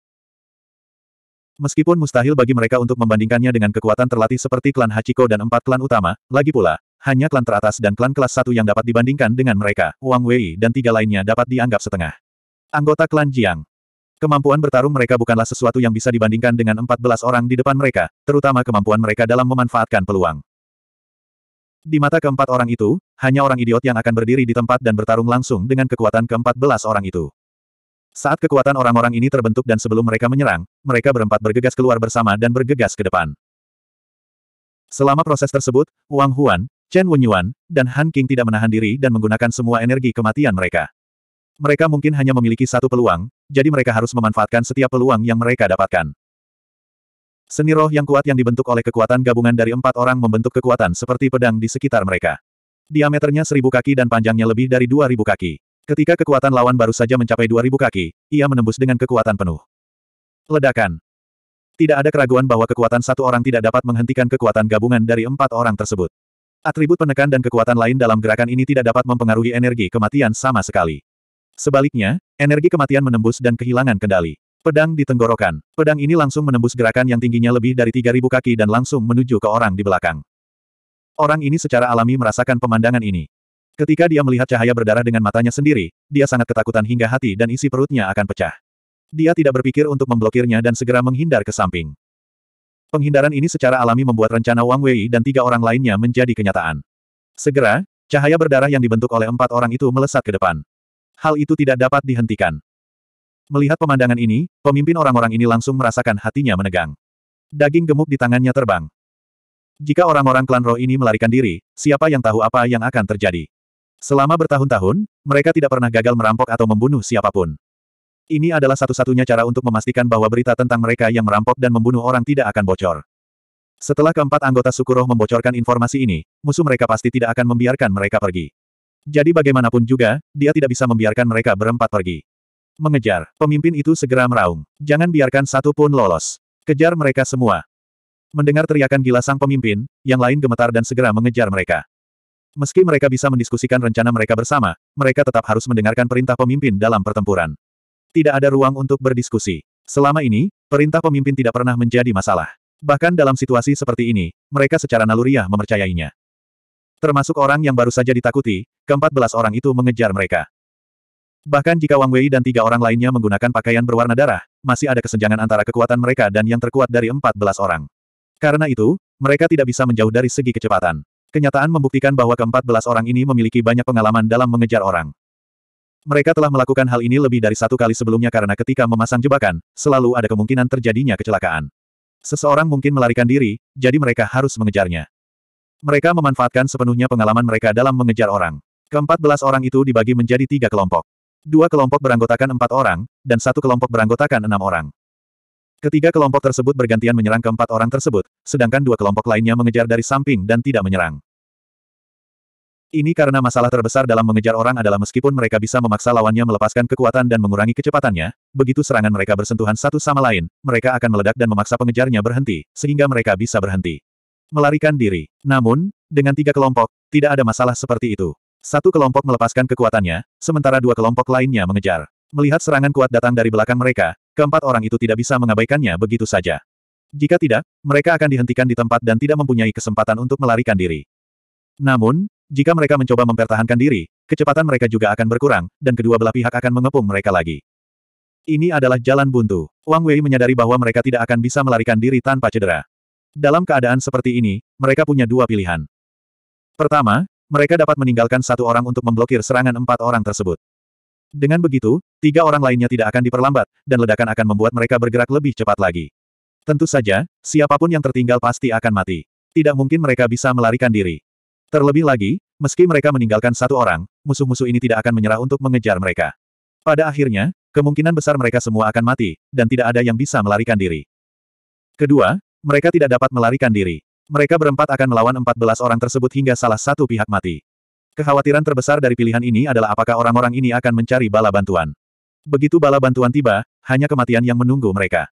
Meskipun mustahil bagi mereka untuk membandingkannya dengan kekuatan terlatih seperti klan Hachiko dan empat klan utama, lagi pula, hanya klan teratas dan klan kelas satu yang dapat dibandingkan dengan mereka, Wang Wei dan tiga lainnya dapat dianggap setengah. Anggota klan Jiang Kemampuan bertarung mereka bukanlah sesuatu yang bisa dibandingkan dengan 14 orang di depan mereka, terutama kemampuan mereka dalam memanfaatkan peluang. Di mata keempat orang itu, hanya orang idiot yang akan berdiri di tempat dan bertarung langsung dengan kekuatan keempat belas orang itu. Saat kekuatan orang-orang ini terbentuk dan sebelum mereka menyerang, mereka berempat bergegas keluar bersama dan bergegas ke depan. Selama proses tersebut, Wang Huan, Chen Wenyuan, dan Han King tidak menahan diri dan menggunakan semua energi kematian mereka. Mereka mungkin hanya memiliki satu peluang, jadi mereka harus memanfaatkan setiap peluang yang mereka dapatkan. Seni roh yang kuat yang dibentuk oleh kekuatan gabungan dari empat orang membentuk kekuatan seperti pedang di sekitar mereka. Diameternya seribu kaki dan panjangnya lebih dari dua ribu kaki. Ketika kekuatan lawan baru saja mencapai dua ribu kaki, ia menembus dengan kekuatan penuh. Ledakan. Tidak ada keraguan bahwa kekuatan satu orang tidak dapat menghentikan kekuatan gabungan dari empat orang tersebut. Atribut penekan dan kekuatan lain dalam gerakan ini tidak dapat mempengaruhi energi kematian sama sekali. Sebaliknya, energi kematian menembus dan kehilangan kendali. Pedang di tenggorokan. Pedang ini langsung menembus gerakan yang tingginya lebih dari 3.000 kaki dan langsung menuju ke orang di belakang. Orang ini secara alami merasakan pemandangan ini. Ketika dia melihat cahaya berdarah dengan matanya sendiri, dia sangat ketakutan hingga hati dan isi perutnya akan pecah. Dia tidak berpikir untuk memblokirnya dan segera menghindar ke samping. Penghindaran ini secara alami membuat rencana Wang Wei dan tiga orang lainnya menjadi kenyataan. Segera, cahaya berdarah yang dibentuk oleh empat orang itu melesat ke depan. Hal itu tidak dapat dihentikan. Melihat pemandangan ini, pemimpin orang-orang ini langsung merasakan hatinya menegang. Daging gemuk di tangannya terbang. Jika orang-orang klan roh ini melarikan diri, siapa yang tahu apa yang akan terjadi. Selama bertahun-tahun, mereka tidak pernah gagal merampok atau membunuh siapapun. Ini adalah satu-satunya cara untuk memastikan bahwa berita tentang mereka yang merampok dan membunuh orang tidak akan bocor. Setelah keempat anggota suku roh membocorkan informasi ini, musuh mereka pasti tidak akan membiarkan mereka pergi. Jadi bagaimanapun juga, dia tidak bisa membiarkan mereka berempat pergi. Mengejar. Pemimpin itu segera meraung. Jangan biarkan satu pun lolos. Kejar mereka semua. Mendengar teriakan gila sang pemimpin, yang lain gemetar dan segera mengejar mereka. Meski mereka bisa mendiskusikan rencana mereka bersama, mereka tetap harus mendengarkan perintah pemimpin dalam pertempuran. Tidak ada ruang untuk berdiskusi. Selama ini, perintah pemimpin tidak pernah menjadi masalah. Bahkan dalam situasi seperti ini, mereka secara naluriah mempercayainya. Termasuk orang yang baru saja ditakuti, keempat belas orang itu mengejar mereka. Bahkan jika Wang Wei dan tiga orang lainnya menggunakan pakaian berwarna darah, masih ada kesenjangan antara kekuatan mereka dan yang terkuat dari 14 orang. Karena itu, mereka tidak bisa menjauh dari segi kecepatan. Kenyataan membuktikan bahwa keempat belas orang ini memiliki banyak pengalaman dalam mengejar orang. Mereka telah melakukan hal ini lebih dari satu kali sebelumnya karena ketika memasang jebakan, selalu ada kemungkinan terjadinya kecelakaan. Seseorang mungkin melarikan diri, jadi mereka harus mengejarnya. Mereka memanfaatkan sepenuhnya pengalaman mereka dalam mengejar orang. Keempat belas orang itu dibagi menjadi tiga kelompok. Dua kelompok beranggotakan empat orang, dan satu kelompok beranggotakan enam orang. Ketiga kelompok tersebut bergantian menyerang keempat orang tersebut, sedangkan dua kelompok lainnya mengejar dari samping dan tidak menyerang. Ini karena masalah terbesar dalam mengejar orang adalah meskipun mereka bisa memaksa lawannya melepaskan kekuatan dan mengurangi kecepatannya, begitu serangan mereka bersentuhan satu sama lain, mereka akan meledak dan memaksa pengejarnya berhenti, sehingga mereka bisa berhenti. Melarikan diri. Namun, dengan tiga kelompok, tidak ada masalah seperti itu. Satu kelompok melepaskan kekuatannya, sementara dua kelompok lainnya mengejar. Melihat serangan kuat datang dari belakang mereka, keempat orang itu tidak bisa mengabaikannya begitu saja. Jika tidak, mereka akan dihentikan di tempat dan tidak mempunyai kesempatan untuk melarikan diri. Namun, jika mereka mencoba mempertahankan diri, kecepatan mereka juga akan berkurang, dan kedua belah pihak akan mengepung mereka lagi. Ini adalah jalan buntu. Wang Wei menyadari bahwa mereka tidak akan bisa melarikan diri tanpa cedera. Dalam keadaan seperti ini, mereka punya dua pilihan. Pertama, mereka dapat meninggalkan satu orang untuk memblokir serangan empat orang tersebut. Dengan begitu, tiga orang lainnya tidak akan diperlambat, dan ledakan akan membuat mereka bergerak lebih cepat lagi. Tentu saja, siapapun yang tertinggal pasti akan mati. Tidak mungkin mereka bisa melarikan diri. Terlebih lagi, meski mereka meninggalkan satu orang, musuh-musuh ini tidak akan menyerah untuk mengejar mereka. Pada akhirnya, kemungkinan besar mereka semua akan mati, dan tidak ada yang bisa melarikan diri. Kedua, mereka tidak dapat melarikan diri. Mereka berempat akan melawan 14 orang tersebut hingga salah satu pihak mati. Kekhawatiran terbesar dari pilihan ini adalah apakah orang-orang ini akan mencari bala bantuan. Begitu bala bantuan tiba, hanya kematian yang menunggu mereka.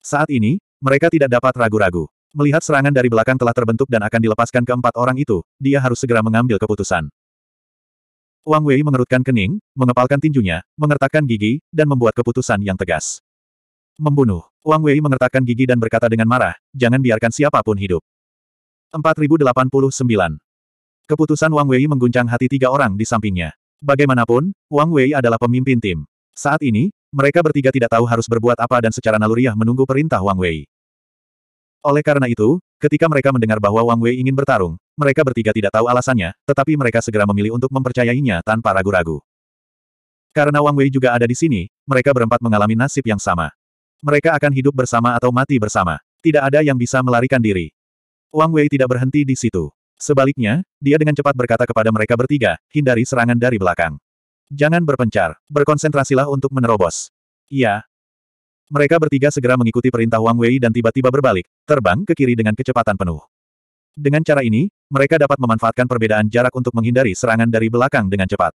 Saat ini, mereka tidak dapat ragu-ragu. Melihat serangan dari belakang telah terbentuk dan akan dilepaskan keempat orang itu, dia harus segera mengambil keputusan. Wang Wei mengerutkan kening, mengepalkan tinjunya, mengertakkan gigi, dan membuat keputusan yang tegas. Membunuh. Wang Wei mengertakkan gigi dan berkata dengan marah, jangan biarkan siapapun hidup. 4089. Keputusan Wang Wei mengguncang hati tiga orang di sampingnya. Bagaimanapun, Wang Wei adalah pemimpin tim. Saat ini, mereka bertiga tidak tahu harus berbuat apa dan secara naluriah menunggu perintah Wang Wei. Oleh karena itu, ketika mereka mendengar bahwa Wang Wei ingin bertarung, mereka bertiga tidak tahu alasannya, tetapi mereka segera memilih untuk mempercayainya tanpa ragu-ragu. Karena Wang Wei juga ada di sini, mereka berempat mengalami nasib yang sama. Mereka akan hidup bersama atau mati bersama. Tidak ada yang bisa melarikan diri. Wang Wei tidak berhenti di situ. Sebaliknya, dia dengan cepat berkata kepada mereka bertiga, hindari serangan dari belakang. Jangan berpencar, berkonsentrasilah untuk menerobos. Iya. Mereka bertiga segera mengikuti perintah Wang Wei dan tiba-tiba berbalik, terbang ke kiri dengan kecepatan penuh. Dengan cara ini, mereka dapat memanfaatkan perbedaan jarak untuk menghindari serangan dari belakang dengan cepat.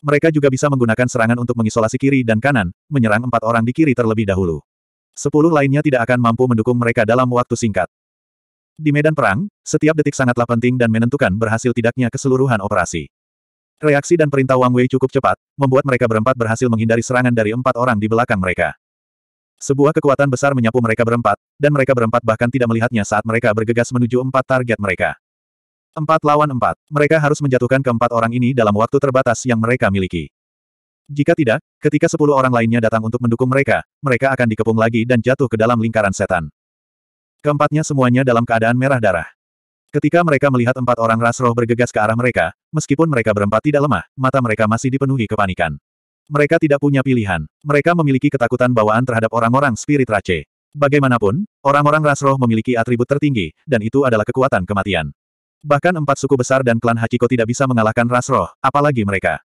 Mereka juga bisa menggunakan serangan untuk mengisolasi kiri dan kanan, menyerang empat orang di kiri terlebih dahulu. Sepuluh lainnya tidak akan mampu mendukung mereka dalam waktu singkat. Di medan perang, setiap detik sangatlah penting dan menentukan berhasil tidaknya keseluruhan operasi. Reaksi dan perintah Wang Wei cukup cepat, membuat mereka berempat berhasil menghindari serangan dari empat orang di belakang mereka. Sebuah kekuatan besar menyapu mereka berempat, dan mereka berempat bahkan tidak melihatnya saat mereka bergegas menuju empat target mereka. Empat lawan empat, mereka harus menjatuhkan keempat orang ini dalam waktu terbatas yang mereka miliki. Jika tidak, ketika sepuluh orang lainnya datang untuk mendukung mereka, mereka akan dikepung lagi dan jatuh ke dalam lingkaran setan. Keempatnya semuanya dalam keadaan merah darah. Ketika mereka melihat empat orang ras roh bergegas ke arah mereka, meskipun mereka berempat tidak lemah, mata mereka masih dipenuhi kepanikan. Mereka tidak punya pilihan. Mereka memiliki ketakutan bawaan terhadap orang-orang spirit race. Bagaimanapun, orang-orang ras roh memiliki atribut tertinggi, dan itu adalah kekuatan kematian. Bahkan empat suku besar dan klan Hachiko tidak bisa mengalahkan ras roh, apalagi mereka.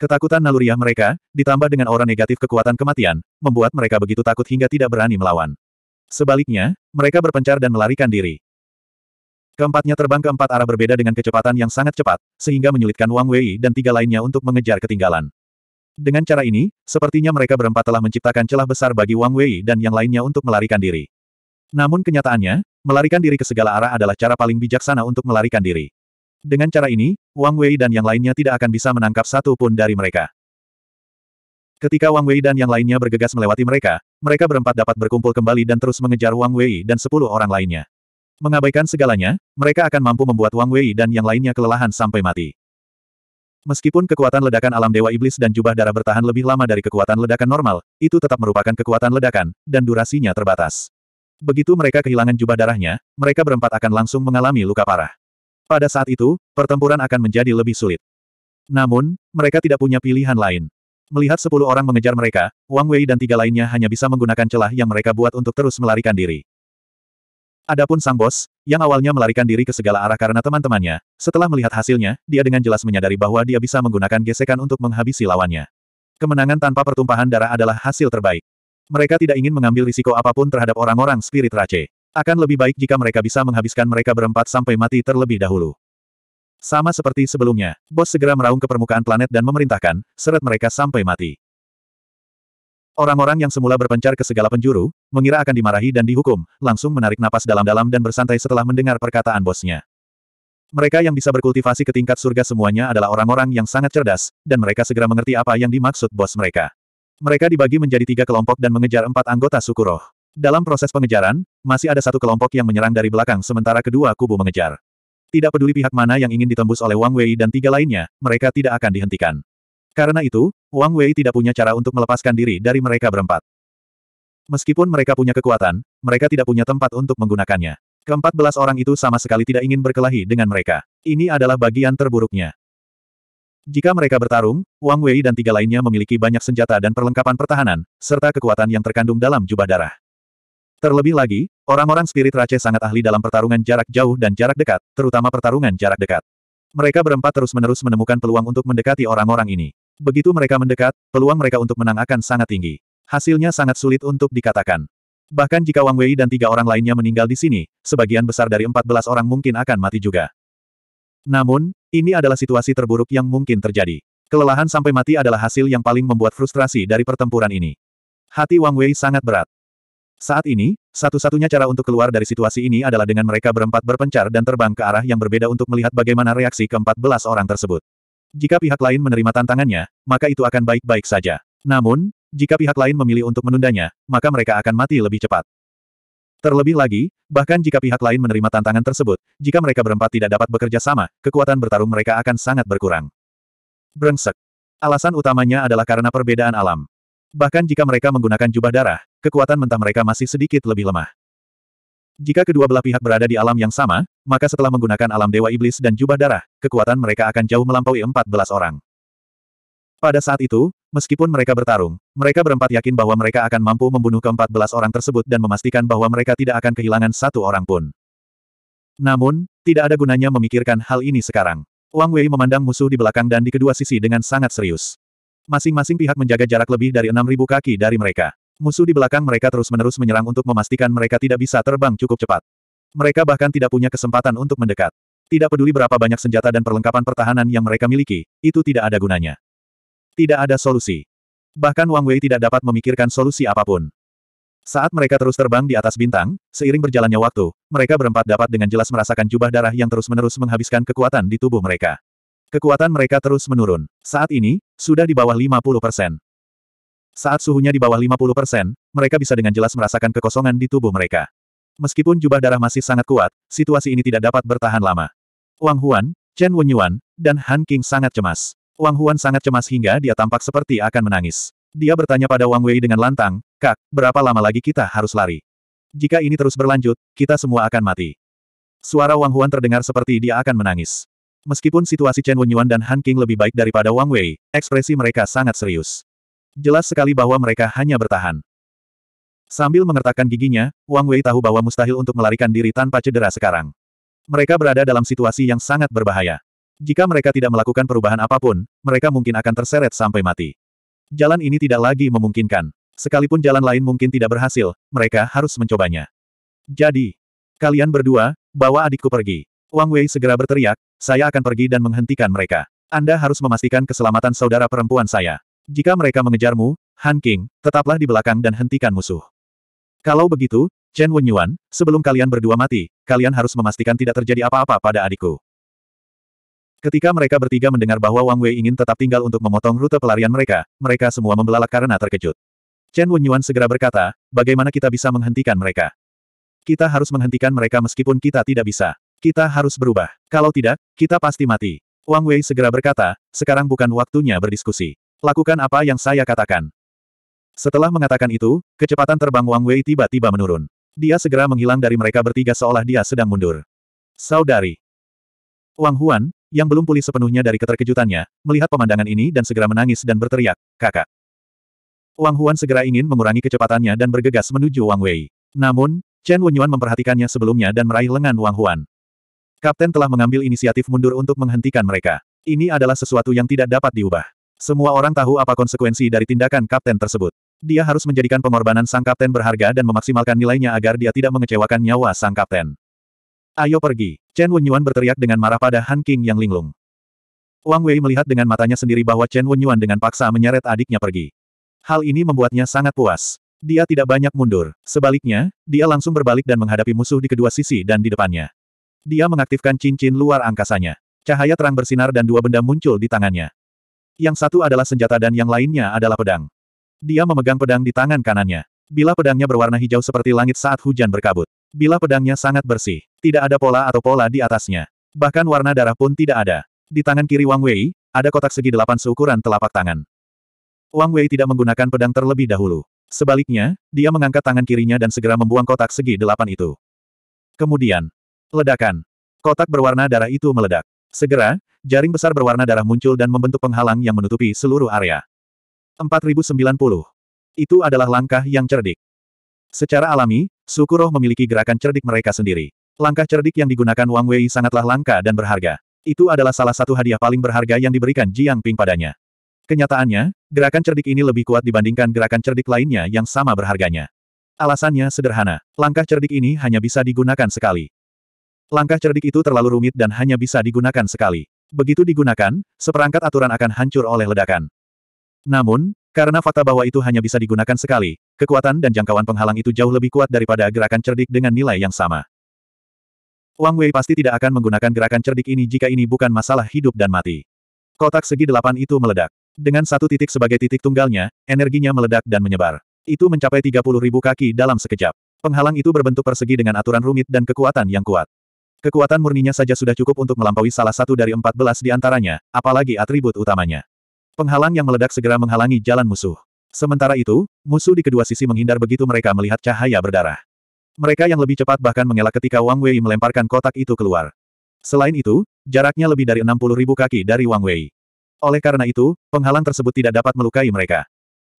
Ketakutan naluriah mereka, ditambah dengan aura negatif kekuatan kematian, membuat mereka begitu takut hingga tidak berani melawan. Sebaliknya, mereka berpencar dan melarikan diri. Keempatnya terbang ke empat arah berbeda dengan kecepatan yang sangat cepat, sehingga menyulitkan Wang Wei dan tiga lainnya untuk mengejar ketinggalan. Dengan cara ini, sepertinya mereka berempat telah menciptakan celah besar bagi Wang Wei dan yang lainnya untuk melarikan diri. Namun kenyataannya, melarikan diri ke segala arah adalah cara paling bijaksana untuk melarikan diri. Dengan cara ini, Wang Wei dan yang lainnya tidak akan bisa menangkap satu pun dari mereka. Ketika Wang Wei dan yang lainnya bergegas melewati mereka, mereka berempat dapat berkumpul kembali dan terus mengejar Wang Wei dan sepuluh orang lainnya. Mengabaikan segalanya, mereka akan mampu membuat Wang Wei dan yang lainnya kelelahan sampai mati. Meskipun kekuatan ledakan alam Dewa Iblis dan jubah darah bertahan lebih lama dari kekuatan ledakan normal, itu tetap merupakan kekuatan ledakan, dan durasinya terbatas. Begitu mereka kehilangan jubah darahnya, mereka berempat akan langsung mengalami luka parah. Pada saat itu, pertempuran akan menjadi lebih sulit. Namun, mereka tidak punya pilihan lain. Melihat sepuluh orang mengejar mereka, Wang Wei dan tiga lainnya hanya bisa menggunakan celah yang mereka buat untuk terus melarikan diri. Adapun sang bos, yang awalnya melarikan diri ke segala arah karena teman-temannya, setelah melihat hasilnya, dia dengan jelas menyadari bahwa dia bisa menggunakan gesekan untuk menghabisi lawannya. Kemenangan tanpa pertumpahan darah adalah hasil terbaik. Mereka tidak ingin mengambil risiko apapun terhadap orang-orang spirit race. Akan lebih baik jika mereka bisa menghabiskan mereka berempat sampai mati terlebih dahulu. Sama seperti sebelumnya, bos segera meraung ke permukaan planet dan memerintahkan, seret mereka sampai mati. Orang-orang yang semula berpencar ke segala penjuru, mengira akan dimarahi dan dihukum, langsung menarik napas dalam-dalam dan bersantai setelah mendengar perkataan bosnya. Mereka yang bisa berkultivasi ke tingkat surga semuanya adalah orang-orang yang sangat cerdas, dan mereka segera mengerti apa yang dimaksud bos mereka. Mereka dibagi menjadi tiga kelompok dan mengejar empat anggota suku roh. Dalam proses pengejaran, masih ada satu kelompok yang menyerang dari belakang sementara kedua kubu mengejar. Tidak peduli pihak mana yang ingin ditembus oleh Wang Wei dan tiga lainnya, mereka tidak akan dihentikan. Karena itu, Wang Wei tidak punya cara untuk melepaskan diri dari mereka berempat. Meskipun mereka punya kekuatan, mereka tidak punya tempat untuk menggunakannya. Keempat belas orang itu sama sekali tidak ingin berkelahi dengan mereka. Ini adalah bagian terburuknya. Jika mereka bertarung, Wang Wei dan tiga lainnya memiliki banyak senjata dan perlengkapan pertahanan, serta kekuatan yang terkandung dalam jubah darah. Terlebih lagi, Orang-orang spirit Rache sangat ahli dalam pertarungan jarak jauh dan jarak dekat, terutama pertarungan jarak dekat. Mereka berempat terus-menerus menemukan peluang untuk mendekati orang-orang ini. Begitu mereka mendekat, peluang mereka untuk menang akan sangat tinggi. Hasilnya sangat sulit untuk dikatakan. Bahkan jika Wang Wei dan tiga orang lainnya meninggal di sini, sebagian besar dari 14 orang mungkin akan mati juga. Namun, ini adalah situasi terburuk yang mungkin terjadi. Kelelahan sampai mati adalah hasil yang paling membuat frustrasi dari pertempuran ini. Hati Wang Wei sangat berat. Saat ini, satu-satunya cara untuk keluar dari situasi ini adalah dengan mereka berempat berpencar dan terbang ke arah yang berbeda untuk melihat bagaimana reaksi keempat belas orang tersebut. Jika pihak lain menerima tantangannya, maka itu akan baik-baik saja. Namun, jika pihak lain memilih untuk menundanya, maka mereka akan mati lebih cepat. Terlebih lagi, bahkan jika pihak lain menerima tantangan tersebut, jika mereka berempat tidak dapat bekerja sama, kekuatan bertarung mereka akan sangat berkurang. Brengsek. Alasan utamanya adalah karena perbedaan alam. Bahkan jika mereka menggunakan jubah darah, kekuatan mentah mereka masih sedikit lebih lemah. Jika kedua belah pihak berada di alam yang sama, maka setelah menggunakan alam Dewa Iblis dan jubah darah, kekuatan mereka akan jauh melampaui 14 orang. Pada saat itu, meskipun mereka bertarung, mereka berempat yakin bahwa mereka akan mampu membunuh ke-14 orang tersebut dan memastikan bahwa mereka tidak akan kehilangan satu orang pun. Namun, tidak ada gunanya memikirkan hal ini sekarang. Wang Wei memandang musuh di belakang dan di kedua sisi dengan sangat serius. Masing-masing pihak menjaga jarak lebih dari 6.000 kaki dari mereka. Musuh di belakang mereka terus-menerus menyerang untuk memastikan mereka tidak bisa terbang cukup cepat. Mereka bahkan tidak punya kesempatan untuk mendekat. Tidak peduli berapa banyak senjata dan perlengkapan pertahanan yang mereka miliki, itu tidak ada gunanya. Tidak ada solusi. Bahkan Wang Wei tidak dapat memikirkan solusi apapun. Saat mereka terus terbang di atas bintang, seiring berjalannya waktu, mereka berempat dapat dengan jelas merasakan jubah darah yang terus-menerus menghabiskan kekuatan di tubuh mereka. Kekuatan mereka terus menurun. Saat ini, sudah di bawah 50 persen. Saat suhunya di bawah 50 persen, mereka bisa dengan jelas merasakan kekosongan di tubuh mereka. Meskipun jubah darah masih sangat kuat, situasi ini tidak dapat bertahan lama. Wang Huan, Chen Wenyuan, dan Han King sangat cemas. Wang Huan sangat cemas hingga dia tampak seperti akan menangis. Dia bertanya pada Wang Wei dengan lantang, Kak, berapa lama lagi kita harus lari? Jika ini terus berlanjut, kita semua akan mati. Suara Wang Huan terdengar seperti dia akan menangis. Meskipun situasi Chen Wenyuan dan Han King lebih baik daripada Wang Wei, ekspresi mereka sangat serius. Jelas sekali bahwa mereka hanya bertahan. Sambil mengertakkan giginya, Wang Wei tahu bahwa mustahil untuk melarikan diri tanpa cedera sekarang. Mereka berada dalam situasi yang sangat berbahaya. Jika mereka tidak melakukan perubahan apapun, mereka mungkin akan terseret sampai mati. Jalan ini tidak lagi memungkinkan. Sekalipun jalan lain mungkin tidak berhasil, mereka harus mencobanya. Jadi, kalian berdua, bawa adikku pergi. Wang Wei segera berteriak, saya akan pergi dan menghentikan mereka. Anda harus memastikan keselamatan saudara perempuan saya. Jika mereka mengejarmu, Han King, tetaplah di belakang dan hentikan musuh. Kalau begitu, Chen Wenyuan, sebelum kalian berdua mati, kalian harus memastikan tidak terjadi apa-apa pada adikku. Ketika mereka bertiga mendengar bahwa Wang Wei ingin tetap tinggal untuk memotong rute pelarian mereka, mereka semua membelalak karena terkejut. Chen Wenyuan segera berkata, bagaimana kita bisa menghentikan mereka? Kita harus menghentikan mereka meskipun kita tidak bisa. Kita harus berubah. Kalau tidak, kita pasti mati. Wang Wei segera berkata, sekarang bukan waktunya berdiskusi. Lakukan apa yang saya katakan. Setelah mengatakan itu, kecepatan terbang Wang Wei tiba-tiba menurun. Dia segera menghilang dari mereka bertiga seolah dia sedang mundur. Saudari. Wang Huan, yang belum pulih sepenuhnya dari keterkejutannya, melihat pemandangan ini dan segera menangis dan berteriak, kakak. Wang Huan segera ingin mengurangi kecepatannya dan bergegas menuju Wang Wei. Namun, Chen Wenyuan memperhatikannya sebelumnya dan meraih lengan Wang Huan. Kapten telah mengambil inisiatif mundur untuk menghentikan mereka. Ini adalah sesuatu yang tidak dapat diubah. Semua orang tahu apa konsekuensi dari tindakan kapten tersebut. Dia harus menjadikan pengorbanan sang kapten berharga dan memaksimalkan nilainya agar dia tidak mengecewakan nyawa sang kapten. Ayo pergi. Chen Wenyuan berteriak dengan marah pada Han King yang linglung. Wang Wei melihat dengan matanya sendiri bahwa Chen Wenyuan dengan paksa menyeret adiknya pergi. Hal ini membuatnya sangat puas. Dia tidak banyak mundur. Sebaliknya, dia langsung berbalik dan menghadapi musuh di kedua sisi dan di depannya. Dia mengaktifkan cincin luar angkasanya. Cahaya terang bersinar dan dua benda muncul di tangannya. Yang satu adalah senjata dan yang lainnya adalah pedang. Dia memegang pedang di tangan kanannya. Bila pedangnya berwarna hijau seperti langit saat hujan berkabut. Bila pedangnya sangat bersih, tidak ada pola atau pola di atasnya. Bahkan warna darah pun tidak ada. Di tangan kiri Wang Wei, ada kotak segi delapan seukuran telapak tangan. Wang Wei tidak menggunakan pedang terlebih dahulu. Sebaliknya, dia mengangkat tangan kirinya dan segera membuang kotak segi delapan itu. Kemudian, Ledakan. Kotak berwarna darah itu meledak. Segera, jaring besar berwarna darah muncul dan membentuk penghalang yang menutupi seluruh area. 4090. Itu adalah langkah yang cerdik. Secara alami, suku roh memiliki gerakan cerdik mereka sendiri. Langkah cerdik yang digunakan Wang Wei sangatlah langka dan berharga. Itu adalah salah satu hadiah paling berharga yang diberikan Jiang Ping padanya. Kenyataannya, gerakan cerdik ini lebih kuat dibandingkan gerakan cerdik lainnya yang sama berharganya. Alasannya sederhana, langkah cerdik ini hanya bisa digunakan sekali. Langkah cerdik itu terlalu rumit dan hanya bisa digunakan sekali. Begitu digunakan, seperangkat aturan akan hancur oleh ledakan. Namun, karena fakta bahwa itu hanya bisa digunakan sekali, kekuatan dan jangkauan penghalang itu jauh lebih kuat daripada gerakan cerdik dengan nilai yang sama. Wang Wei pasti tidak akan menggunakan gerakan cerdik ini jika ini bukan masalah hidup dan mati. Kotak segi delapan itu meledak. Dengan satu titik sebagai titik tunggalnya, energinya meledak dan menyebar. Itu mencapai 30.000 kaki dalam sekejap. Penghalang itu berbentuk persegi dengan aturan rumit dan kekuatan yang kuat. Kekuatan murninya saja sudah cukup untuk melampaui salah satu dari empat belas di antaranya, apalagi atribut utamanya. Penghalang yang meledak segera menghalangi jalan musuh. Sementara itu, musuh di kedua sisi menghindar begitu mereka melihat cahaya berdarah. Mereka yang lebih cepat bahkan mengelak ketika Wang Wei melemparkan kotak itu keluar. Selain itu, jaraknya lebih dari 60 ribu kaki dari Wang Wei. Oleh karena itu, penghalang tersebut tidak dapat melukai mereka.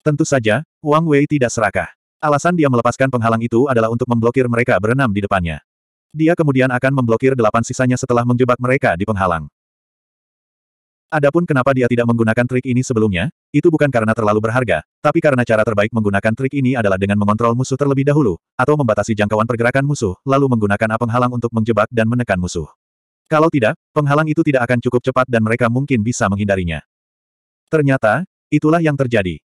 Tentu saja, Wang Wei tidak serakah. Alasan dia melepaskan penghalang itu adalah untuk memblokir mereka berenam di depannya. Dia kemudian akan memblokir delapan sisanya setelah menjebak mereka di penghalang. Adapun kenapa dia tidak menggunakan trik ini sebelumnya, itu bukan karena terlalu berharga, tapi karena cara terbaik menggunakan trik ini adalah dengan mengontrol musuh terlebih dahulu, atau membatasi jangkauan pergerakan musuh, lalu menggunakan A penghalang untuk menjebak dan menekan musuh. Kalau tidak, penghalang itu tidak akan cukup cepat dan mereka mungkin bisa menghindarinya. Ternyata, itulah yang terjadi.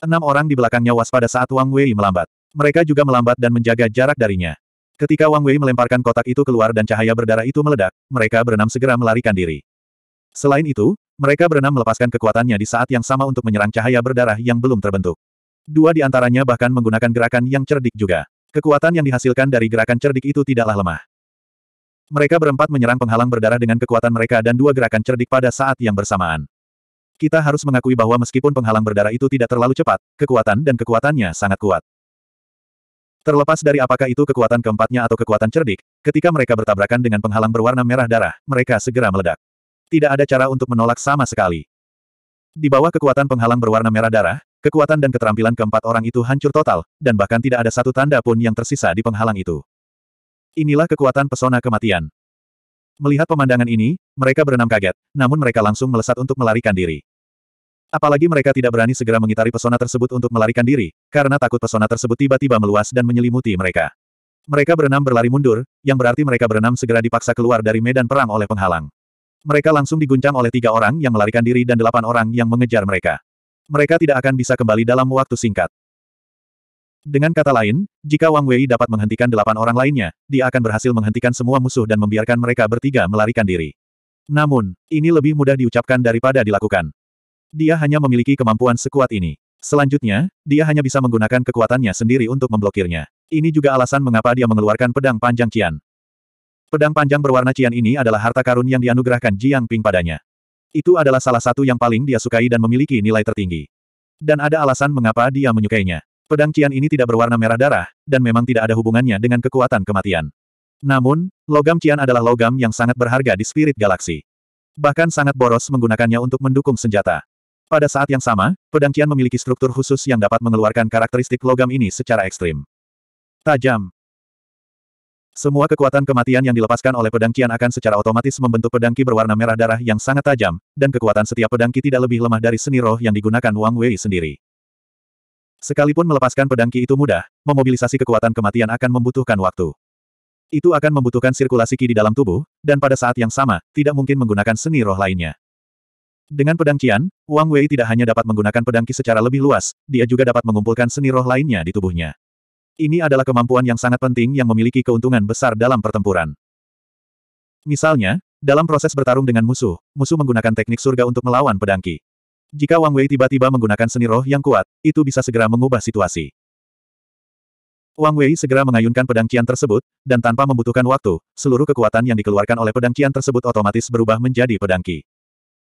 Enam orang di belakangnya waspada saat Wang Wei melambat. Mereka juga melambat dan menjaga jarak darinya. Ketika Wang Wei melemparkan kotak itu keluar dan cahaya berdarah itu meledak, mereka berenam segera melarikan diri. Selain itu, mereka berenam melepaskan kekuatannya di saat yang sama untuk menyerang cahaya berdarah yang belum terbentuk. Dua di antaranya bahkan menggunakan gerakan yang cerdik juga. Kekuatan yang dihasilkan dari gerakan cerdik itu tidaklah lemah. Mereka berempat menyerang penghalang berdarah dengan kekuatan mereka dan dua gerakan cerdik pada saat yang bersamaan. Kita harus mengakui bahwa meskipun penghalang berdarah itu tidak terlalu cepat, kekuatan dan kekuatannya sangat kuat. Terlepas dari apakah itu kekuatan keempatnya atau kekuatan cerdik, ketika mereka bertabrakan dengan penghalang berwarna merah darah, mereka segera meledak. Tidak ada cara untuk menolak sama sekali. Di bawah kekuatan penghalang berwarna merah darah, kekuatan dan keterampilan keempat orang itu hancur total, dan bahkan tidak ada satu tanda pun yang tersisa di penghalang itu. Inilah kekuatan pesona kematian. Melihat pemandangan ini, mereka berenam kaget, namun mereka langsung melesat untuk melarikan diri. Apalagi mereka tidak berani segera mengitari pesona tersebut untuk melarikan diri, karena takut pesona tersebut tiba-tiba meluas dan menyelimuti mereka. Mereka berenam berlari mundur, yang berarti mereka berenam segera dipaksa keluar dari medan perang oleh penghalang. Mereka langsung diguncang oleh tiga orang yang melarikan diri dan delapan orang yang mengejar mereka. Mereka tidak akan bisa kembali dalam waktu singkat. Dengan kata lain, jika Wang Wei dapat menghentikan delapan orang lainnya, dia akan berhasil menghentikan semua musuh dan membiarkan mereka bertiga melarikan diri. Namun, ini lebih mudah diucapkan daripada dilakukan. Dia hanya memiliki kemampuan sekuat ini. Selanjutnya, dia hanya bisa menggunakan kekuatannya sendiri untuk memblokirnya. Ini juga alasan mengapa dia mengeluarkan pedang panjang cian. Pedang panjang berwarna cian ini adalah harta karun yang dianugerahkan Jiang Ping padanya. Itu adalah salah satu yang paling dia sukai dan memiliki nilai tertinggi. Dan ada alasan mengapa dia menyukainya. Pedang cian ini tidak berwarna merah darah, dan memang tidak ada hubungannya dengan kekuatan kematian. Namun, logam cian adalah logam yang sangat berharga di spirit galaksi. Bahkan sangat boros menggunakannya untuk mendukung senjata. Pada saat yang sama, pedang Qian memiliki struktur khusus yang dapat mengeluarkan karakteristik logam ini secara ekstrim. Tajam. Semua kekuatan kematian yang dilepaskan oleh pedang Qian akan secara otomatis membentuk pedang Qi berwarna merah darah yang sangat tajam, dan kekuatan setiap pedang Qi tidak lebih lemah dari seni roh yang digunakan Wang Wei sendiri. Sekalipun melepaskan pedang Qi itu mudah, memobilisasi kekuatan kematian akan membutuhkan waktu. Itu akan membutuhkan sirkulasi Qi di dalam tubuh, dan pada saat yang sama, tidak mungkin menggunakan seni roh lainnya. Dengan pedang Qian, Wang Wei tidak hanya dapat menggunakan pedang Qi secara lebih luas, dia juga dapat mengumpulkan seni roh lainnya di tubuhnya. Ini adalah kemampuan yang sangat penting yang memiliki keuntungan besar dalam pertempuran. Misalnya, dalam proses bertarung dengan musuh, musuh menggunakan teknik surga untuk melawan pedang Qi. Jika Wang Wei tiba-tiba menggunakan seni roh yang kuat, itu bisa segera mengubah situasi. Wang Wei segera mengayunkan pedang Qian tersebut, dan tanpa membutuhkan waktu, seluruh kekuatan yang dikeluarkan oleh pedang Qian tersebut otomatis berubah menjadi pedang Qi.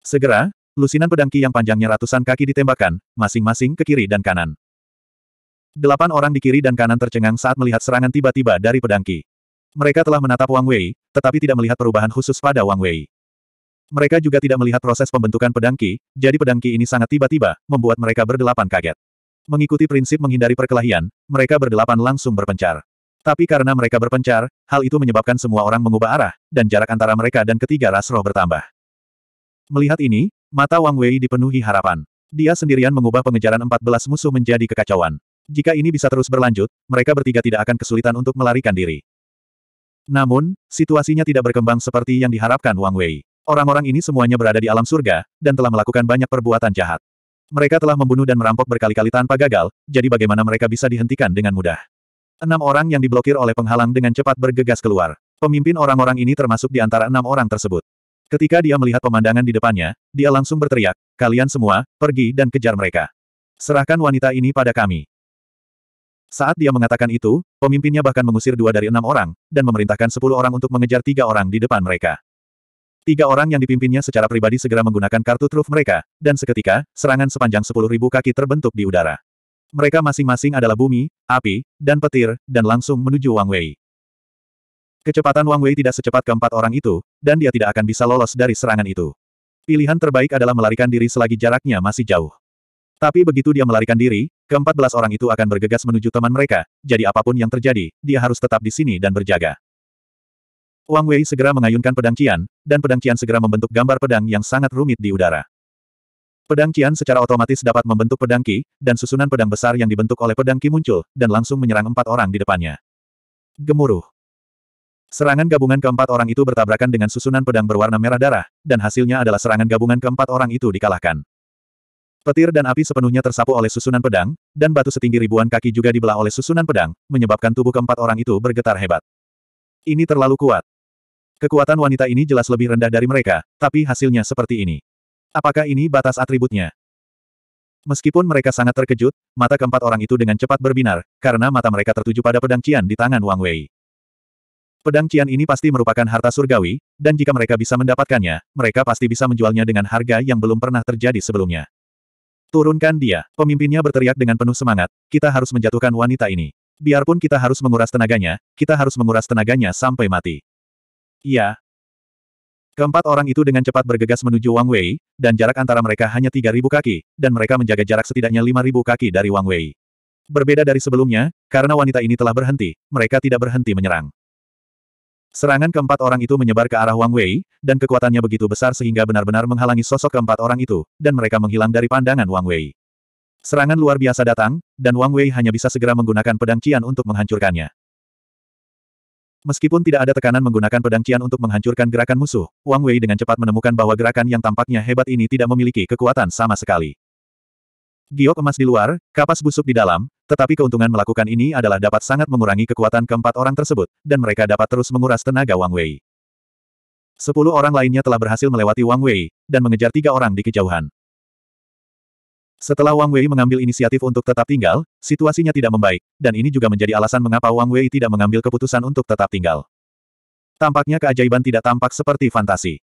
Segera, lusinan pedangki yang panjangnya ratusan kaki ditembakkan, masing-masing ke kiri dan kanan. Delapan orang di kiri dan kanan tercengang saat melihat serangan tiba-tiba dari pedangki. Mereka telah menatap Wang Wei, tetapi tidak melihat perubahan khusus pada Wang Wei. Mereka juga tidak melihat proses pembentukan pedangki, jadi pedangki ini sangat tiba-tiba, membuat mereka berdelapan kaget. Mengikuti prinsip menghindari perkelahian, mereka berdelapan langsung berpencar. Tapi karena mereka berpencar, hal itu menyebabkan semua orang mengubah arah, dan jarak antara mereka dan ketiga ras roh bertambah. Melihat ini, mata Wang Wei dipenuhi harapan. Dia sendirian mengubah pengejaran 14 musuh menjadi kekacauan. Jika ini bisa terus berlanjut, mereka bertiga tidak akan kesulitan untuk melarikan diri. Namun, situasinya tidak berkembang seperti yang diharapkan Wang Wei. Orang-orang ini semuanya berada di alam surga, dan telah melakukan banyak perbuatan jahat. Mereka telah membunuh dan merampok berkali-kali tanpa gagal, jadi bagaimana mereka bisa dihentikan dengan mudah? Enam orang yang diblokir oleh penghalang dengan cepat bergegas keluar. Pemimpin orang-orang ini termasuk di antara enam orang tersebut. Ketika dia melihat pemandangan di depannya, dia langsung berteriak, kalian semua, pergi dan kejar mereka. Serahkan wanita ini pada kami. Saat dia mengatakan itu, pemimpinnya bahkan mengusir dua dari enam orang, dan memerintahkan sepuluh orang untuk mengejar tiga orang di depan mereka. Tiga orang yang dipimpinnya secara pribadi segera menggunakan kartu truf mereka, dan seketika, serangan sepanjang sepuluh ribu kaki terbentuk di udara. Mereka masing-masing adalah bumi, api, dan petir, dan langsung menuju Wang Wei. Kecepatan Wang Wei tidak secepat keempat orang itu, dan dia tidak akan bisa lolos dari serangan itu. Pilihan terbaik adalah melarikan diri selagi jaraknya masih jauh. Tapi begitu dia melarikan diri, keempat belas orang itu akan bergegas menuju teman mereka, jadi apapun yang terjadi, dia harus tetap di sini dan berjaga. Wang Wei segera mengayunkan pedang Qian, dan pedang Qian segera membentuk gambar pedang yang sangat rumit di udara. Pedang Qian secara otomatis dapat membentuk pedang Qi, dan susunan pedang besar yang dibentuk oleh pedang Qi muncul, dan langsung menyerang empat orang di depannya. Gemuruh. Serangan gabungan keempat orang itu bertabrakan dengan susunan pedang berwarna merah darah, dan hasilnya adalah serangan gabungan keempat orang itu dikalahkan. Petir dan api sepenuhnya tersapu oleh susunan pedang, dan batu setinggi ribuan kaki juga dibelah oleh susunan pedang, menyebabkan tubuh keempat orang itu bergetar hebat. Ini terlalu kuat. Kekuatan wanita ini jelas lebih rendah dari mereka, tapi hasilnya seperti ini. Apakah ini batas atributnya? Meskipun mereka sangat terkejut, mata keempat orang itu dengan cepat berbinar, karena mata mereka tertuju pada pedang Cian di tangan Wang Wei. Pedang Cian ini pasti merupakan harta surgawi, dan jika mereka bisa mendapatkannya, mereka pasti bisa menjualnya dengan harga yang belum pernah terjadi sebelumnya. Turunkan dia. Pemimpinnya berteriak dengan penuh semangat, kita harus menjatuhkan wanita ini. Biarpun kita harus menguras tenaganya, kita harus menguras tenaganya sampai mati. Iya. Keempat orang itu dengan cepat bergegas menuju Wang Wei, dan jarak antara mereka hanya 3.000 kaki, dan mereka menjaga jarak setidaknya 5.000 kaki dari Wang Wei. Berbeda dari sebelumnya, karena wanita ini telah berhenti, mereka tidak berhenti menyerang. Serangan keempat orang itu menyebar ke arah Wang Wei, dan kekuatannya begitu besar sehingga benar-benar menghalangi sosok keempat orang itu, dan mereka menghilang dari pandangan Wang Wei. Serangan luar biasa datang, dan Wang Wei hanya bisa segera menggunakan pedang Qian untuk menghancurkannya. Meskipun tidak ada tekanan menggunakan pedang Qian untuk menghancurkan gerakan musuh, Wang Wei dengan cepat menemukan bahwa gerakan yang tampaknya hebat ini tidak memiliki kekuatan sama sekali giok emas di luar, kapas busuk di dalam, tetapi keuntungan melakukan ini adalah dapat sangat mengurangi kekuatan keempat orang tersebut, dan mereka dapat terus menguras tenaga Wang Wei. Sepuluh orang lainnya telah berhasil melewati Wang Wei, dan mengejar tiga orang di kejauhan. Setelah Wang Wei mengambil inisiatif untuk tetap tinggal, situasinya tidak membaik, dan ini juga menjadi alasan mengapa Wang Wei tidak mengambil keputusan untuk tetap tinggal. Tampaknya keajaiban tidak tampak seperti fantasi.